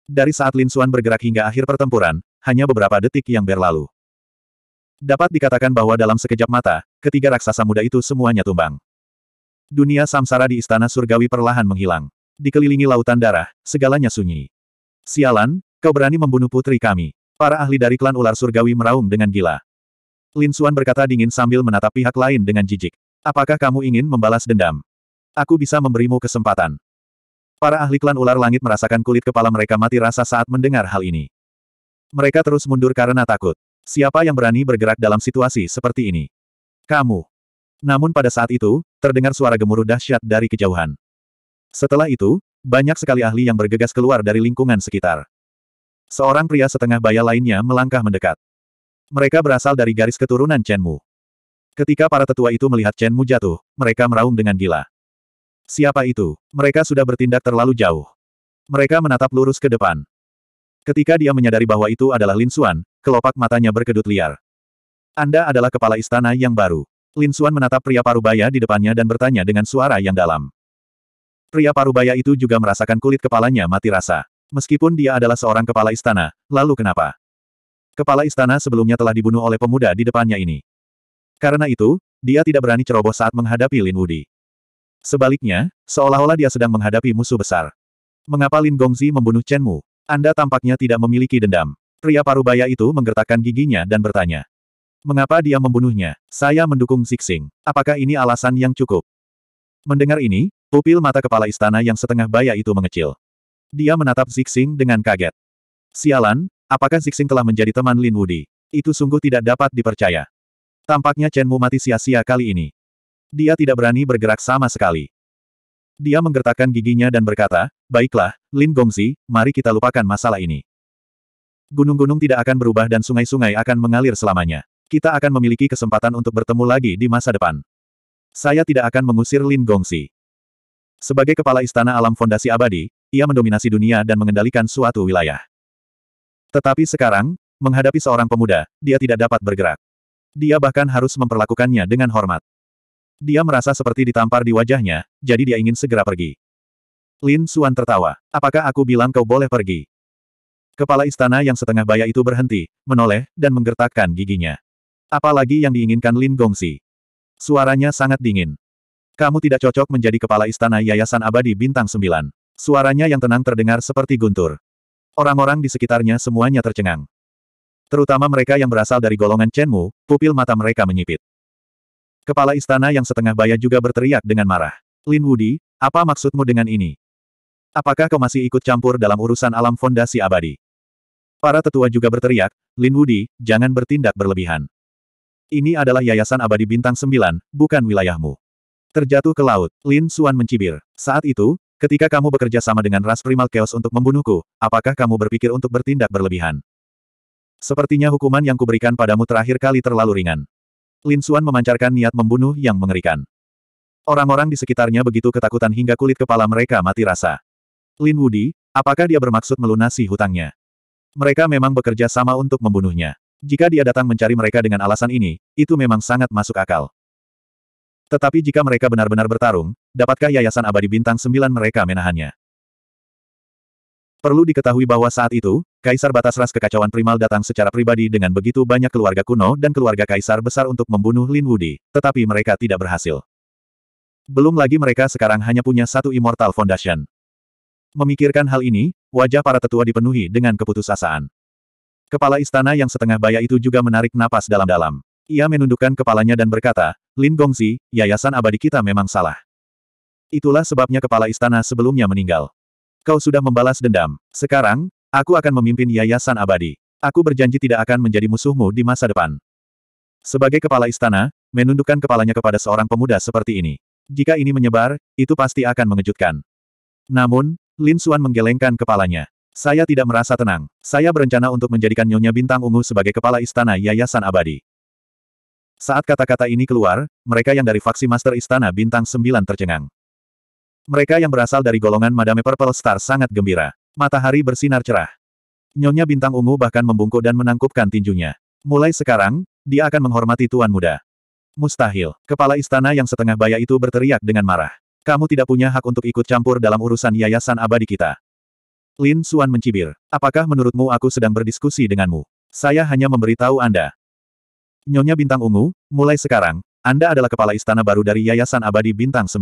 A: Dari saat Lin Xuan bergerak hingga akhir pertempuran, hanya beberapa detik yang berlalu. Dapat dikatakan bahwa dalam sekejap mata, ketiga raksasa muda itu semuanya tumbang. Dunia samsara di istana surgawi perlahan menghilang. Dikelilingi lautan darah, segalanya sunyi. Sialan, kau berani membunuh putri kami. Para ahli dari klan ular surgawi meraung dengan gila. Lin Xuan berkata dingin sambil menatap pihak lain dengan jijik. Apakah kamu ingin membalas dendam? Aku bisa memberimu kesempatan. Para ahli klan ular langit merasakan kulit kepala mereka mati rasa saat mendengar hal ini. Mereka terus mundur karena takut. Siapa yang berani bergerak dalam situasi seperti ini? Kamu. Namun pada saat itu, terdengar suara gemuruh dahsyat dari kejauhan. Setelah itu, banyak sekali ahli yang bergegas keluar dari lingkungan sekitar. Seorang pria setengah baya lainnya melangkah mendekat. Mereka berasal dari garis keturunan Chen Mu. Ketika para tetua itu melihat Chen Mu jatuh, mereka meraung dengan gila. Siapa itu? Mereka sudah bertindak terlalu jauh. Mereka menatap lurus ke depan. Ketika dia menyadari bahwa itu adalah Lin Xuan, kelopak matanya berkedut liar. Anda adalah kepala istana yang baru. Lin Xuan menatap pria parubaya di depannya dan bertanya dengan suara yang dalam. Pria parubaya itu juga merasakan kulit kepalanya mati rasa meskipun dia adalah seorang kepala istana, lalu kenapa? Kepala istana sebelumnya telah dibunuh oleh pemuda di depannya ini. Karena itu, dia tidak berani ceroboh saat menghadapi Lin Wudi. Sebaliknya, seolah-olah dia sedang menghadapi musuh besar. Mengapa Lin Gongzi membunuh Chen Mu? Anda tampaknya tidak memiliki dendam. Pria parubaya itu menggertakkan giginya dan bertanya. Mengapa dia membunuhnya? Saya mendukung Zixing. Apakah ini alasan yang cukup? Mendengar ini, pupil mata kepala istana yang setengah baya itu mengecil. Dia menatap Zixing dengan kaget. Sialan, apakah Zixing telah menjadi teman Lin Wudi? Itu sungguh tidak dapat dipercaya. Tampaknya Chen Mu mati sia-sia kali ini. Dia tidak berani bergerak sama sekali. Dia menggertakkan giginya dan berkata, Baiklah, Lin Gongzi, mari kita lupakan masalah ini. Gunung-gunung tidak akan berubah dan sungai-sungai akan mengalir selamanya. Kita akan memiliki kesempatan untuk bertemu lagi di masa depan. Saya tidak akan mengusir Lin Gongzi. Sebagai kepala istana alam fondasi abadi, ia mendominasi dunia dan mengendalikan suatu wilayah. Tetapi sekarang, menghadapi seorang pemuda, dia tidak dapat bergerak. Dia bahkan harus memperlakukannya dengan hormat. Dia merasa seperti ditampar di wajahnya, jadi dia ingin segera pergi. Lin Suan tertawa. Apakah aku bilang kau boleh pergi? Kepala istana yang setengah baya itu berhenti, menoleh, dan menggertakkan giginya. Apalagi yang diinginkan Lin Gongsi. Suaranya sangat dingin. Kamu tidak cocok menjadi kepala istana Yayasan Abadi Bintang Sembilan. Suaranya yang tenang terdengar seperti guntur. Orang-orang di sekitarnya semuanya tercengang. Terutama mereka yang berasal dari golongan Chenmu, pupil mata mereka menyipit. Kepala istana yang setengah baya juga berteriak dengan marah. Lin Wudi, apa maksudmu dengan ini? Apakah kau masih ikut campur dalam urusan alam fondasi abadi? Para tetua juga berteriak, Lin Wudi, jangan bertindak berlebihan. Ini adalah Yayasan Abadi Bintang sembilan, bukan wilayahmu. Terjatuh ke laut, Lin Suan mencibir. Saat itu, Ketika kamu bekerja sama dengan ras primal chaos untuk membunuhku, apakah kamu berpikir untuk bertindak berlebihan? Sepertinya hukuman yang kuberikan padamu terakhir kali terlalu ringan. Lin Suan memancarkan niat membunuh yang mengerikan. Orang-orang di sekitarnya begitu ketakutan hingga kulit kepala mereka mati rasa. Lin Wudi, apakah dia bermaksud melunasi hutangnya? Mereka memang bekerja sama untuk membunuhnya. Jika dia datang mencari mereka dengan alasan ini, itu memang sangat masuk akal. Tetapi jika mereka benar-benar bertarung, dapatkah Yayasan Abadi Bintang Sembilan mereka menahannya? Perlu diketahui bahwa saat itu, Kaisar Batas Ras Kekacauan Primal datang secara pribadi dengan begitu banyak keluarga kuno dan keluarga Kaisar besar untuk membunuh Lin Wudi, tetapi mereka tidak berhasil. Belum lagi mereka sekarang hanya punya satu Immortal Foundation. Memikirkan hal ini, wajah para tetua dipenuhi dengan keputusasaan. Kepala istana yang setengah baya itu juga menarik napas dalam-dalam. Ia menundukkan kepalanya dan berkata, Lin Gongzi, Yayasan Abadi kita memang salah. Itulah sebabnya kepala istana sebelumnya meninggal. Kau sudah membalas dendam. Sekarang, aku akan memimpin yayasan abadi. Aku berjanji tidak akan menjadi musuhmu di masa depan. Sebagai kepala istana, menundukkan kepalanya kepada seorang pemuda seperti ini. Jika ini menyebar, itu pasti akan mengejutkan. Namun, Lin Suan menggelengkan kepalanya. Saya tidak merasa tenang. Saya berencana untuk menjadikan Nyonya Bintang Ungu sebagai kepala istana Yayasan Abadi. Saat kata-kata ini keluar, mereka yang dari faksi Master Istana Bintang Sembilan tercengang. Mereka yang berasal dari golongan Madame Purple Star sangat gembira. Matahari bersinar cerah. Nyonya bintang ungu bahkan membungkuk dan menangkupkan tinjunya. Mulai sekarang, dia akan menghormati tuan muda. Mustahil. Kepala istana yang setengah baya itu berteriak dengan marah. Kamu tidak punya hak untuk ikut campur dalam urusan yayasan abadi kita. Lin Suan mencibir. Apakah menurutmu aku sedang berdiskusi denganmu? Saya hanya memberitahu Anda. Nyonya Bintang Ungu, mulai sekarang, Anda adalah kepala istana baru dari Yayasan Abadi Bintang 9.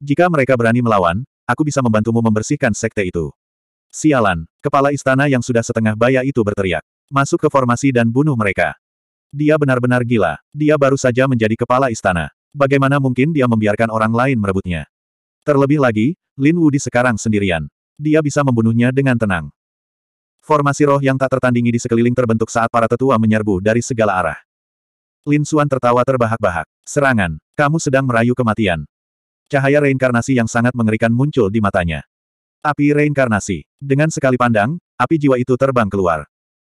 A: Jika mereka berani melawan, aku bisa membantumu membersihkan sekte itu. Sialan, kepala istana yang sudah setengah baya itu berteriak. Masuk ke formasi dan bunuh mereka. Dia benar-benar gila. Dia baru saja menjadi kepala istana. Bagaimana mungkin dia membiarkan orang lain merebutnya? Terlebih lagi, Lin Wu di sekarang sendirian. Dia bisa membunuhnya dengan tenang. Formasi roh yang tak tertandingi di sekeliling terbentuk saat para tetua menyerbu dari segala arah. Lin Xuan tertawa terbahak-bahak. Serangan, kamu sedang merayu kematian. Cahaya reinkarnasi yang sangat mengerikan muncul di matanya. Api reinkarnasi. Dengan sekali pandang, api jiwa itu terbang keluar.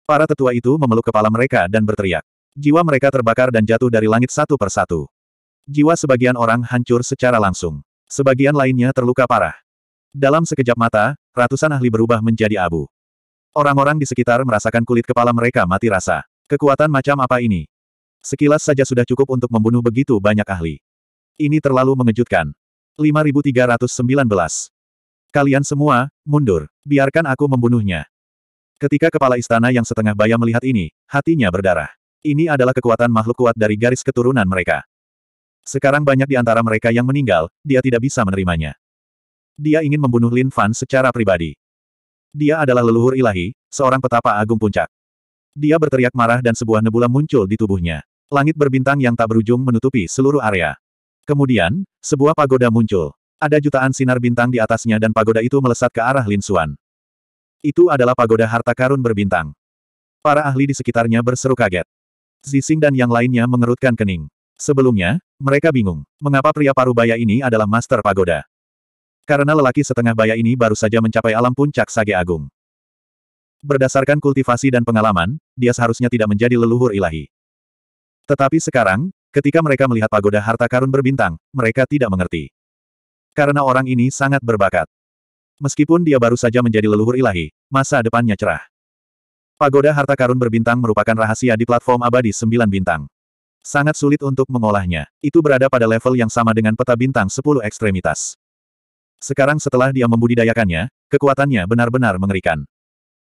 A: Para tetua itu memeluk kepala mereka dan berteriak. Jiwa mereka terbakar dan jatuh dari langit satu persatu. Jiwa sebagian orang hancur secara langsung. Sebagian lainnya terluka parah. Dalam sekejap mata, ratusan ahli berubah menjadi abu. Orang-orang di sekitar merasakan kulit kepala mereka mati rasa. Kekuatan macam apa ini? Sekilas saja sudah cukup untuk membunuh begitu banyak ahli. Ini terlalu mengejutkan. 5319. Kalian semua, mundur. Biarkan aku membunuhnya. Ketika kepala istana yang setengah bayam melihat ini, hatinya berdarah. Ini adalah kekuatan makhluk kuat dari garis keturunan mereka. Sekarang banyak di antara mereka yang meninggal, dia tidak bisa menerimanya. Dia ingin membunuh Lin Fan secara pribadi. Dia adalah leluhur ilahi, seorang petapa agung puncak. Dia berteriak marah dan sebuah nebula muncul di tubuhnya. Langit berbintang yang tak berujung menutupi seluruh area. Kemudian, sebuah pagoda muncul. Ada jutaan sinar bintang di atasnya dan pagoda itu melesat ke arah Lin Xuan. Itu adalah pagoda harta karun berbintang. Para ahli di sekitarnya berseru kaget. Zising dan yang lainnya mengerutkan kening. Sebelumnya, mereka bingung, mengapa pria paruh baya ini adalah master pagoda. Karena lelaki setengah baya ini baru saja mencapai alam puncak Sage Agung. Berdasarkan kultivasi dan pengalaman, dia seharusnya tidak menjadi leluhur ilahi. Tetapi sekarang, Ketika mereka melihat pagoda harta karun berbintang, mereka tidak mengerti. Karena orang ini sangat berbakat. Meskipun dia baru saja menjadi leluhur ilahi, masa depannya cerah. Pagoda harta karun berbintang merupakan rahasia di platform abadi sembilan bintang. Sangat sulit untuk mengolahnya. Itu berada pada level yang sama dengan peta bintang sepuluh ekstremitas. Sekarang setelah dia membudidayakannya, kekuatannya benar-benar mengerikan.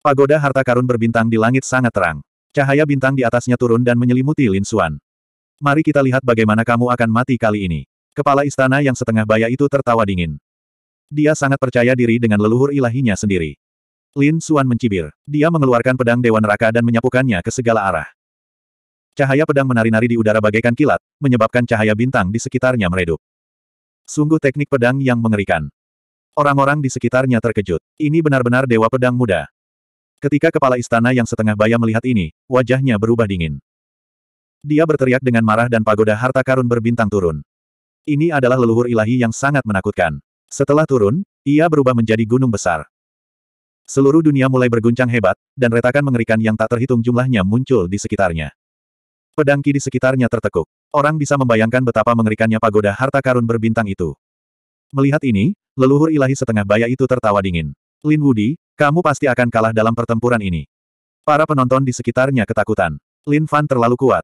A: Pagoda harta karun berbintang di langit sangat terang. Cahaya bintang di atasnya turun dan menyelimuti Lin Suan. Mari kita lihat bagaimana kamu akan mati kali ini. Kepala istana yang setengah baya itu tertawa dingin. Dia sangat percaya diri dengan leluhur ilahinya sendiri. Lin Suan mencibir. Dia mengeluarkan pedang Dewa Neraka dan menyapukannya ke segala arah. Cahaya pedang menari-nari di udara bagaikan kilat, menyebabkan cahaya bintang di sekitarnya meredup. Sungguh teknik pedang yang mengerikan. Orang-orang di sekitarnya terkejut. Ini benar-benar Dewa Pedang Muda. Ketika kepala istana yang setengah baya melihat ini, wajahnya berubah dingin. Dia berteriak dengan marah dan pagoda harta karun berbintang turun. Ini adalah leluhur ilahi yang sangat menakutkan. Setelah turun, ia berubah menjadi gunung besar. Seluruh dunia mulai berguncang hebat, dan retakan mengerikan yang tak terhitung jumlahnya muncul di sekitarnya. Pedangki di sekitarnya tertekuk. Orang bisa membayangkan betapa mengerikannya pagoda harta karun berbintang itu. Melihat ini, leluhur ilahi setengah baya itu tertawa dingin. Lin Wudi, kamu pasti akan kalah dalam pertempuran ini. Para penonton di sekitarnya ketakutan. Lin Fan terlalu kuat.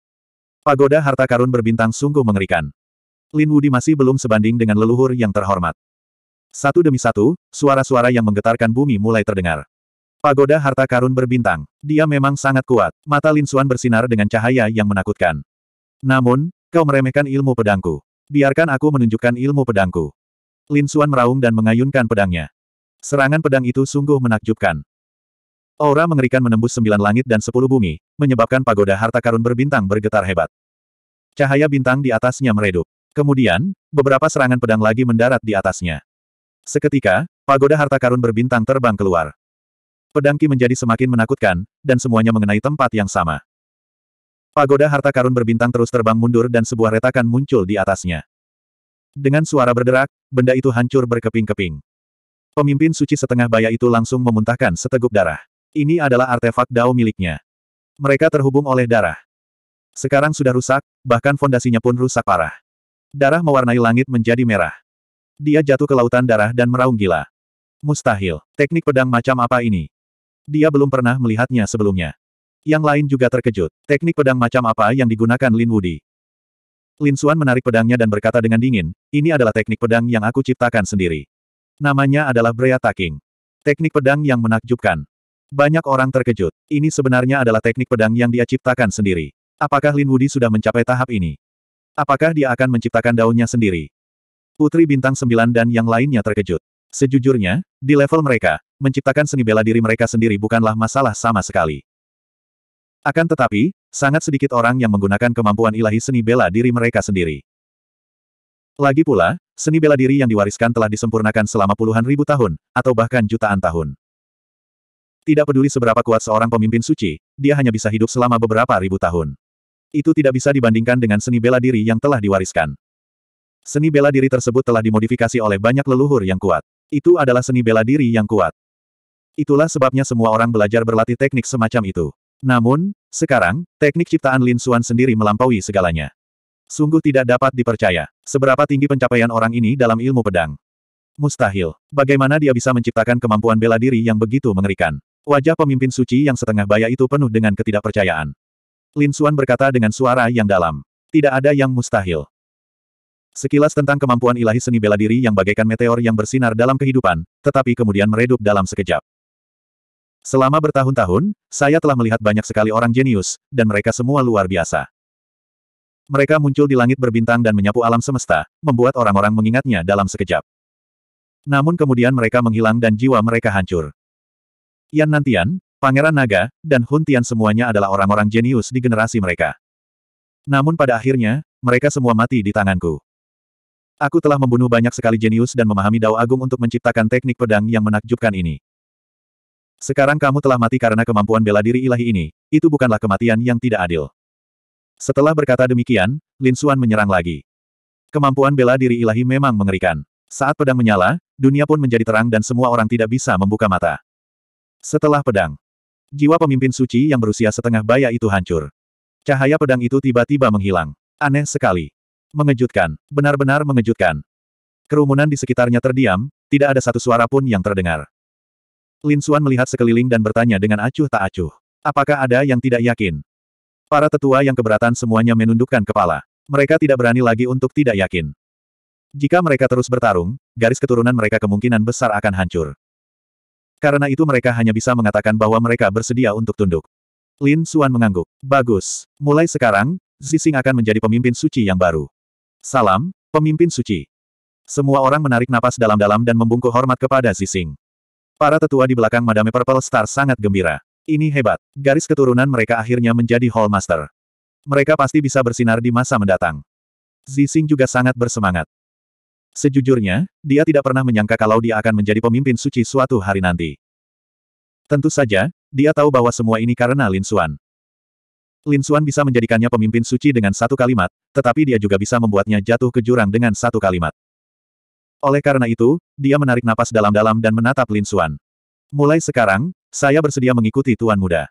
A: Pagoda harta karun berbintang sungguh mengerikan. Lin Wudi masih belum sebanding dengan leluhur yang terhormat. Satu demi satu, suara-suara yang menggetarkan bumi mulai terdengar. Pagoda harta karun berbintang. Dia memang sangat kuat. Mata Lin Suan bersinar dengan cahaya yang menakutkan. Namun, kau meremehkan ilmu pedangku. Biarkan aku menunjukkan ilmu pedangku. Lin Suan meraung dan mengayunkan pedangnya. Serangan pedang itu sungguh menakjubkan. Aura mengerikan menembus sembilan langit dan sepuluh bumi, menyebabkan pagoda harta karun berbintang bergetar hebat. Cahaya bintang di atasnya meredup. Kemudian, beberapa serangan pedang lagi mendarat di atasnya. Seketika, pagoda harta karun berbintang terbang keluar. Pedangki menjadi semakin menakutkan, dan semuanya mengenai tempat yang sama. Pagoda harta karun berbintang terus terbang mundur dan sebuah retakan muncul di atasnya. Dengan suara berderak, benda itu hancur berkeping-keping. Pemimpin suci setengah baya itu langsung memuntahkan seteguk darah. Ini adalah artefak Dao miliknya. Mereka terhubung oleh darah. Sekarang sudah rusak, bahkan fondasinya pun rusak parah. Darah mewarnai langit menjadi merah. Dia jatuh ke lautan darah dan meraung gila. Mustahil, teknik pedang macam apa ini? Dia belum pernah melihatnya sebelumnya. Yang lain juga terkejut. Teknik pedang macam apa yang digunakan Lin Wudi? Lin Xuan menarik pedangnya dan berkata dengan dingin, ini adalah teknik pedang yang aku ciptakan sendiri. Namanya adalah Brea Taking. Teknik pedang yang menakjubkan. Banyak orang terkejut. Ini sebenarnya adalah teknik pedang yang dia ciptakan sendiri. Apakah Lin Wudi sudah mencapai tahap ini? Apakah dia akan menciptakan daunnya sendiri? Putri Bintang sembilan dan yang lainnya terkejut. Sejujurnya, di level mereka, menciptakan seni bela diri mereka sendiri bukanlah masalah sama sekali. Akan tetapi, sangat sedikit orang yang menggunakan kemampuan ilahi seni bela diri mereka sendiri. Lagi pula, seni bela diri yang diwariskan telah disempurnakan selama puluhan ribu tahun, atau bahkan jutaan tahun. Tidak peduli seberapa kuat seorang pemimpin suci, dia hanya bisa hidup selama beberapa ribu tahun. Itu tidak bisa dibandingkan dengan seni bela diri yang telah diwariskan. Seni bela diri tersebut telah dimodifikasi oleh banyak leluhur yang kuat. Itu adalah seni bela diri yang kuat. Itulah sebabnya semua orang belajar berlatih teknik semacam itu. Namun, sekarang, teknik ciptaan Lin Xuan sendiri melampaui segalanya. Sungguh tidak dapat dipercaya. Seberapa tinggi pencapaian orang ini dalam ilmu pedang? Mustahil. Bagaimana dia bisa menciptakan kemampuan bela diri yang begitu mengerikan? Wajah pemimpin suci yang setengah baya itu penuh dengan ketidakpercayaan. Lin Xuan berkata dengan suara yang dalam. Tidak ada yang mustahil. Sekilas tentang kemampuan ilahi seni bela diri yang bagaikan meteor yang bersinar dalam kehidupan, tetapi kemudian meredup dalam sekejap. Selama bertahun-tahun, saya telah melihat banyak sekali orang jenius, dan mereka semua luar biasa. Mereka muncul di langit berbintang dan menyapu alam semesta, membuat orang-orang mengingatnya dalam sekejap. Namun kemudian mereka menghilang dan jiwa mereka hancur. Yan Nantian, Pangeran Naga, dan Hun Tian semuanya adalah orang-orang jenius di generasi mereka. Namun pada akhirnya, mereka semua mati di tanganku. Aku telah membunuh banyak sekali jenius dan memahami Dao Agung untuk menciptakan teknik pedang yang menakjubkan ini. Sekarang kamu telah mati karena kemampuan bela diri ilahi ini, itu bukanlah kematian yang tidak adil. Setelah berkata demikian, Lin Xuan menyerang lagi. Kemampuan bela diri ilahi memang mengerikan. Saat pedang menyala, dunia pun menjadi terang dan semua orang tidak bisa membuka mata. Setelah pedang. Jiwa pemimpin suci yang berusia setengah baya itu hancur. Cahaya pedang itu tiba-tiba menghilang. Aneh sekali. Mengejutkan. Benar-benar mengejutkan. Kerumunan di sekitarnya terdiam, tidak ada satu suara pun yang terdengar. Lin Xuan melihat sekeliling dan bertanya dengan acuh tak acuh. Apakah ada yang tidak yakin? Para tetua yang keberatan semuanya menundukkan kepala. Mereka tidak berani lagi untuk tidak yakin. Jika mereka terus bertarung, garis keturunan mereka kemungkinan besar akan hancur. Karena itu mereka hanya bisa mengatakan bahwa mereka bersedia untuk tunduk. Lin Suan mengangguk. Bagus. Mulai sekarang, Zixing akan menjadi pemimpin suci yang baru. Salam, pemimpin suci. Semua orang menarik napas dalam-dalam dan membungkuk hormat kepada Zixing. Para tetua di belakang Madame Purple Star sangat gembira. Ini hebat. Garis keturunan mereka akhirnya menjadi Hallmaster. Mereka pasti bisa bersinar di masa mendatang. Zixing juga sangat bersemangat. Sejujurnya, dia tidak pernah menyangka kalau dia akan menjadi pemimpin suci suatu hari nanti. Tentu saja, dia tahu bahwa semua ini karena Lin Xuan. Lin Xuan bisa menjadikannya pemimpin suci dengan satu kalimat, tetapi dia juga bisa membuatnya jatuh ke jurang dengan satu kalimat. Oleh karena itu, dia menarik napas dalam-dalam dan menatap Lin Xuan. Mulai sekarang, saya bersedia mengikuti Tuan Muda.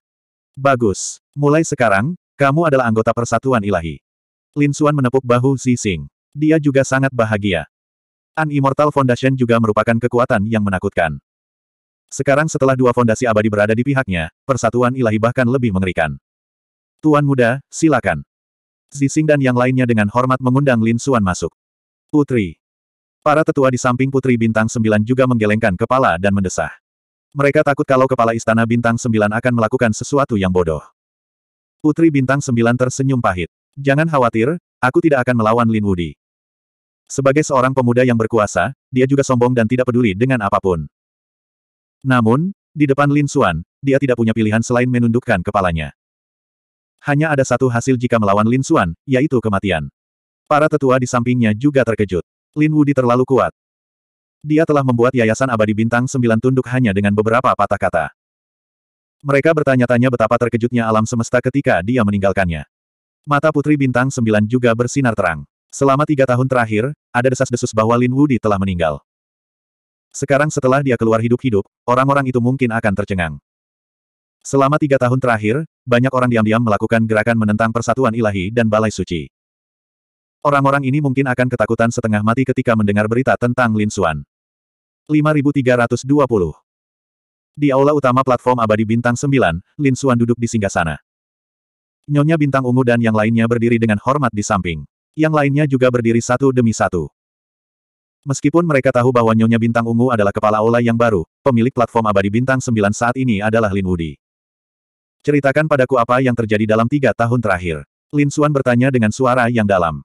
A: Bagus. Mulai sekarang, kamu adalah anggota Persatuan Ilahi. Lin Xuan menepuk bahu Xi Xing. Dia juga sangat bahagia. An Immortal Foundation juga merupakan kekuatan yang menakutkan. Sekarang setelah dua fondasi abadi berada di pihaknya, persatuan ilahi bahkan lebih mengerikan. Tuan muda, silakan. Zising dan yang lainnya dengan hormat mengundang Lin Suan masuk. Putri. Para tetua di samping Putri Bintang Sembilan juga menggelengkan kepala dan mendesah. Mereka takut kalau kepala Istana Bintang Sembilan akan melakukan sesuatu yang bodoh. Putri Bintang Sembilan tersenyum pahit. Jangan khawatir, aku tidak akan melawan Lin Wudi. Sebagai seorang pemuda yang berkuasa, dia juga sombong dan tidak peduli dengan apapun. Namun, di depan Lin Xuan, dia tidak punya pilihan selain menundukkan kepalanya. Hanya ada satu hasil jika melawan Lin Xuan, yaitu kematian. Para tetua di sampingnya juga terkejut. Lin Wudi terlalu kuat. Dia telah membuat Yayasan Abadi Bintang Sembilan tunduk hanya dengan beberapa patah kata. Mereka bertanya-tanya betapa terkejutnya alam semesta ketika dia meninggalkannya. Mata Putri Bintang Sembilan juga bersinar terang. Selama tiga tahun terakhir, ada desas-desus bahwa Lin Wudi telah meninggal. Sekarang setelah dia keluar hidup-hidup, orang-orang itu mungkin akan tercengang. Selama tiga tahun terakhir, banyak orang diam-diam melakukan gerakan menentang persatuan ilahi dan balai suci. Orang-orang ini mungkin akan ketakutan setengah mati ketika mendengar berita tentang Lin Xuan. 5320 Di aula utama platform abadi bintang 9, Lin Xuan duduk di singgah sana. Nyonya bintang ungu dan yang lainnya berdiri dengan hormat di samping yang lainnya juga berdiri satu demi satu. Meskipun mereka tahu bahwa Nyonya Bintang Ungu adalah kepala ola yang baru, pemilik platform abadi Bintang 9 saat ini adalah Lin Wudi. Ceritakan padaku apa yang terjadi dalam tiga tahun terakhir. Lin Xuan bertanya dengan suara yang dalam.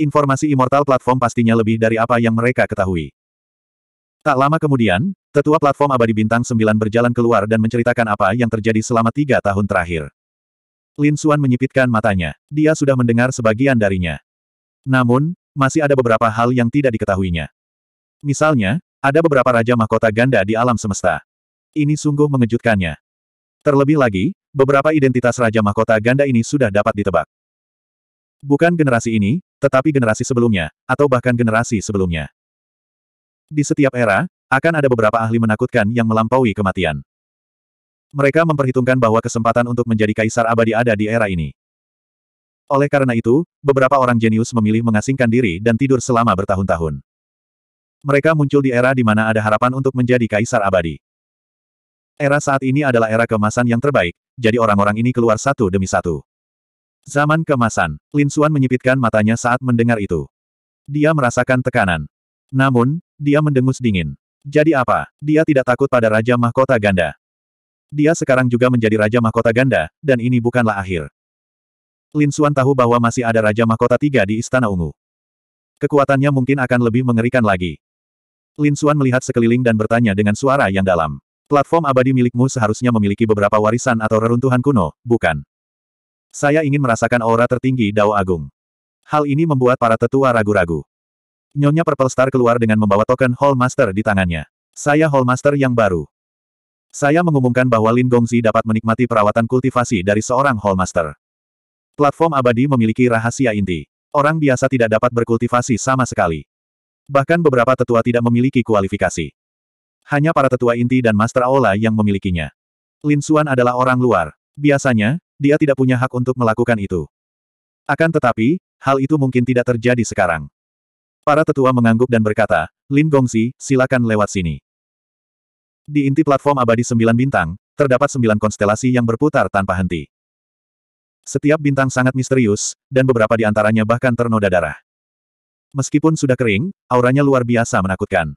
A: Informasi immortal platform pastinya lebih dari apa yang mereka ketahui. Tak lama kemudian, tetua platform abadi Bintang 9 berjalan keluar dan menceritakan apa yang terjadi selama tiga tahun terakhir. Lin Xuan menyipitkan matanya. Dia sudah mendengar sebagian darinya. Namun, masih ada beberapa hal yang tidak diketahuinya. Misalnya, ada beberapa raja mahkota ganda di alam semesta. Ini sungguh mengejutkannya. Terlebih lagi, beberapa identitas raja mahkota ganda ini sudah dapat ditebak. Bukan generasi ini, tetapi generasi sebelumnya, atau bahkan generasi sebelumnya. Di setiap era, akan ada beberapa ahli menakutkan yang melampaui kematian. Mereka memperhitungkan bahwa kesempatan untuk menjadi kaisar abadi ada di era ini. Oleh karena itu, beberapa orang jenius memilih mengasingkan diri dan tidur selama bertahun-tahun. Mereka muncul di era di mana ada harapan untuk menjadi kaisar abadi. Era saat ini adalah era kemasan yang terbaik, jadi orang-orang ini keluar satu demi satu. Zaman kemasan, Lin Xuan menyipitkan matanya saat mendengar itu. Dia merasakan tekanan. Namun, dia mendengus dingin. Jadi apa? Dia tidak takut pada Raja Mahkota Ganda. Dia sekarang juga menjadi Raja Mahkota Ganda, dan ini bukanlah akhir. Lin Xuan tahu bahwa masih ada Raja Mahkota Tiga di Istana Ungu. Kekuatannya mungkin akan lebih mengerikan lagi. Lin Xuan melihat sekeliling dan bertanya dengan suara yang dalam. Platform abadi milikmu seharusnya memiliki beberapa warisan atau reruntuhan kuno, bukan? Saya ingin merasakan aura tertinggi Dao Agung. Hal ini membuat para tetua ragu-ragu. Nyonya Purple Star keluar dengan membawa token Hall Master di tangannya. Saya Hall Master yang baru. Saya mengumumkan bahwa Lin Gongzi dapat menikmati perawatan kultivasi dari seorang Hallmaster. Platform abadi memiliki rahasia inti. Orang biasa tidak dapat berkultivasi sama sekali. Bahkan beberapa tetua tidak memiliki kualifikasi. Hanya para tetua inti dan Master Aula yang memilikinya. Lin Xuan adalah orang luar. Biasanya, dia tidak punya hak untuk melakukan itu. Akan tetapi, hal itu mungkin tidak terjadi sekarang. Para tetua mengangguk dan berkata, Lin Gongzi, silakan lewat sini. Di inti platform abadi sembilan bintang, terdapat sembilan konstelasi yang berputar tanpa henti. Setiap bintang sangat misterius, dan beberapa di antaranya bahkan ternoda darah. Meskipun sudah kering, auranya luar biasa menakutkan.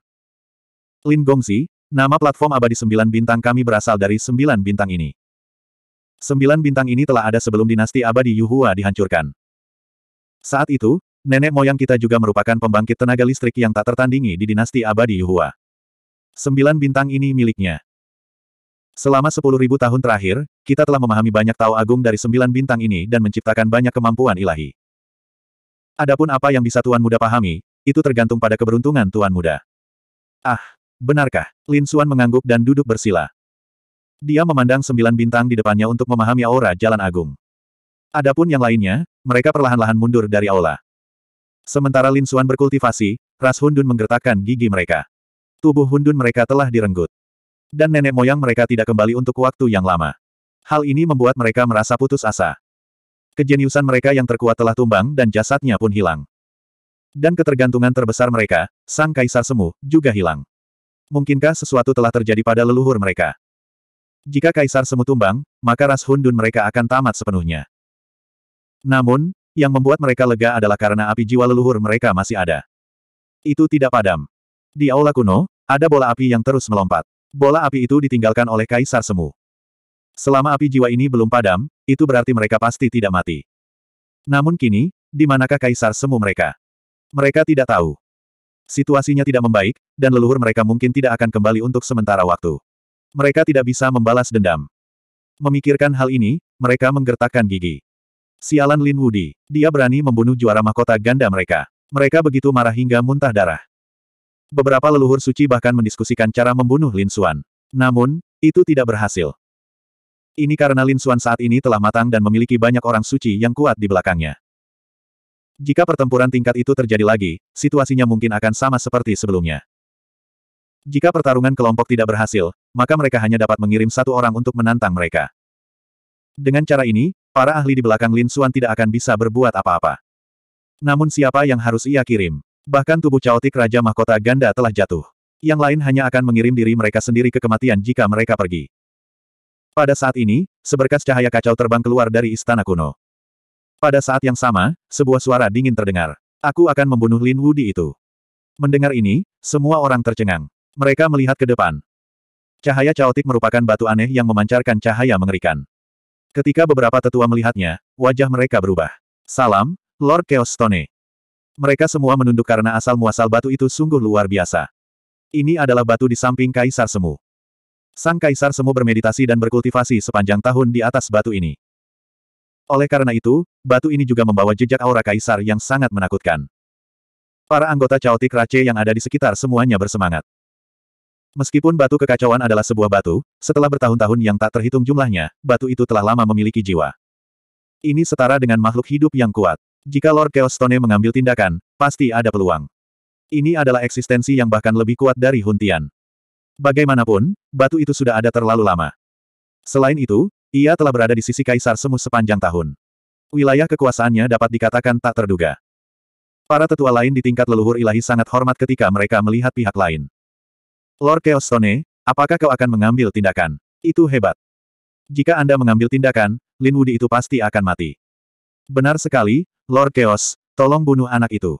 A: Lin Gongzi, nama platform abadi sembilan bintang kami berasal dari sembilan bintang ini. Sembilan bintang ini telah ada sebelum dinasti abadi Yuhua dihancurkan. Saat itu, nenek moyang kita juga merupakan pembangkit tenaga listrik yang tak tertandingi di dinasti abadi Yuhua. Sembilan bintang ini miliknya. Selama sepuluh ribu tahun terakhir, kita telah memahami banyak tahu agung dari sembilan bintang ini dan menciptakan banyak kemampuan ilahi. Adapun apa yang bisa Tuan Muda pahami, itu tergantung pada keberuntungan Tuan Muda. Ah, benarkah? Lin Xuan mengangguk dan duduk bersila. Dia memandang sembilan bintang di depannya untuk memahami aura jalan agung. Adapun yang lainnya, mereka perlahan-lahan mundur dari aula. Sementara Lin Xuan berkultivasi, Ras Hundun menggertakkan gigi mereka. Tubuh hundun mereka telah direnggut. Dan nenek moyang mereka tidak kembali untuk waktu yang lama. Hal ini membuat mereka merasa putus asa. Kejeniusan mereka yang terkuat telah tumbang dan jasadnya pun hilang. Dan ketergantungan terbesar mereka, sang kaisar semu, juga hilang. Mungkinkah sesuatu telah terjadi pada leluhur mereka? Jika kaisar semu tumbang, maka ras hundun mereka akan tamat sepenuhnya. Namun, yang membuat mereka lega adalah karena api jiwa leluhur mereka masih ada. Itu tidak padam. Di aula kuno, ada bola api yang terus melompat. Bola api itu ditinggalkan oleh Kaisar Semu. Selama api jiwa ini belum padam, itu berarti mereka pasti tidak mati. Namun kini, di manakah Kaisar Semu mereka? Mereka tidak tahu. Situasinya tidak membaik, dan leluhur mereka mungkin tidak akan kembali untuk sementara waktu. Mereka tidak bisa membalas dendam. Memikirkan hal ini, mereka menggertakkan gigi. Sialan Lin Wudi, dia berani membunuh juara mahkota ganda mereka. Mereka begitu marah hingga muntah darah. Beberapa leluhur suci bahkan mendiskusikan cara membunuh Lin Xuan. Namun, itu tidak berhasil. Ini karena Lin Xuan saat ini telah matang dan memiliki banyak orang suci yang kuat di belakangnya. Jika pertempuran tingkat itu terjadi lagi, situasinya mungkin akan sama seperti sebelumnya. Jika pertarungan kelompok tidak berhasil, maka mereka hanya dapat mengirim satu orang untuk menantang mereka. Dengan cara ini, para ahli di belakang Lin Xuan tidak akan bisa berbuat apa-apa. Namun siapa yang harus ia kirim? Bahkan tubuh caotik Raja Mahkota Ganda telah jatuh. Yang lain hanya akan mengirim diri mereka sendiri ke kematian jika mereka pergi. Pada saat ini, seberkas cahaya kacau terbang keluar dari istana kuno. Pada saat yang sama, sebuah suara dingin terdengar. Aku akan membunuh Lin Wudi itu. Mendengar ini, semua orang tercengang. Mereka melihat ke depan. Cahaya caotik merupakan batu aneh yang memancarkan cahaya mengerikan. Ketika beberapa tetua melihatnya, wajah mereka berubah. Salam, Lord Chaos Stone. Mereka semua menunduk karena asal-muasal batu itu sungguh luar biasa. Ini adalah batu di samping Kaisar Semu. Sang Kaisar Semu bermeditasi dan berkultivasi sepanjang tahun di atas batu ini. Oleh karena itu, batu ini juga membawa jejak aura Kaisar yang sangat menakutkan. Para anggota caotik Race yang ada di sekitar semuanya bersemangat. Meskipun batu kekacauan adalah sebuah batu, setelah bertahun-tahun yang tak terhitung jumlahnya, batu itu telah lama memiliki jiwa. Ini setara dengan makhluk hidup yang kuat. Jika Lord Chaos Stone mengambil tindakan, pasti ada peluang. Ini adalah eksistensi yang bahkan lebih kuat dari Huntian. Bagaimanapun, batu itu sudah ada terlalu lama. Selain itu, ia telah berada di sisi Kaisar Semu sepanjang tahun. Wilayah kekuasaannya dapat dikatakan tak terduga. Para tetua lain di tingkat leluhur ilahi sangat hormat ketika mereka melihat pihak lain. Lord Chaos Stone, apakah kau akan mengambil tindakan? Itu hebat. Jika Anda mengambil tindakan, Lin Wudi itu pasti akan mati. Benar sekali, Lord Chaos, tolong bunuh anak itu.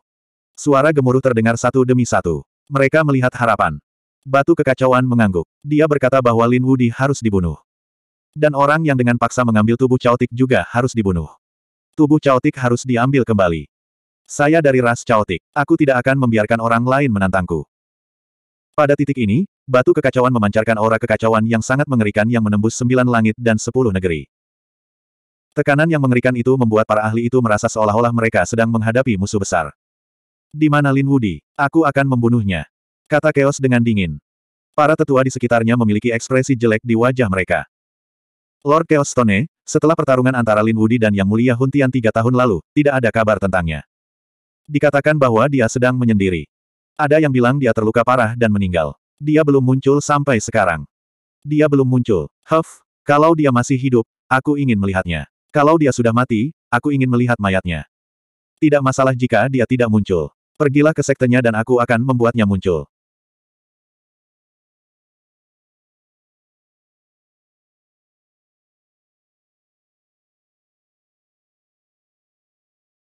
A: Suara gemuruh terdengar satu demi satu. Mereka melihat harapan. Batu kekacauan mengangguk. Dia berkata bahwa Lin Wudi harus dibunuh. Dan orang yang dengan paksa mengambil tubuh Chaotic juga harus dibunuh. Tubuh Chaotic harus diambil kembali. Saya dari ras Chaotic. Aku tidak akan membiarkan orang lain menantangku. Pada titik ini, batu kekacauan memancarkan aura kekacauan yang sangat mengerikan yang menembus sembilan langit dan sepuluh negeri. Tekanan yang mengerikan itu membuat para ahli itu merasa seolah-olah mereka sedang menghadapi musuh besar. Di mana Lin Wudi? Aku akan membunuhnya. Kata Chaos dengan dingin. Para tetua di sekitarnya memiliki ekspresi jelek di wajah mereka. Lord Chaos Stone, setelah pertarungan antara Lin Wudi dan Yang Mulia Huntian tiga tahun lalu, tidak ada kabar tentangnya. Dikatakan bahwa dia sedang menyendiri. Ada yang bilang dia terluka parah dan meninggal. Dia belum muncul sampai sekarang. Dia belum muncul. Huff, kalau dia masih hidup, aku ingin melihatnya. Kalau dia sudah mati, aku ingin melihat mayatnya. Tidak masalah jika dia tidak muncul. Pergilah ke sektenya dan aku akan membuatnya muncul.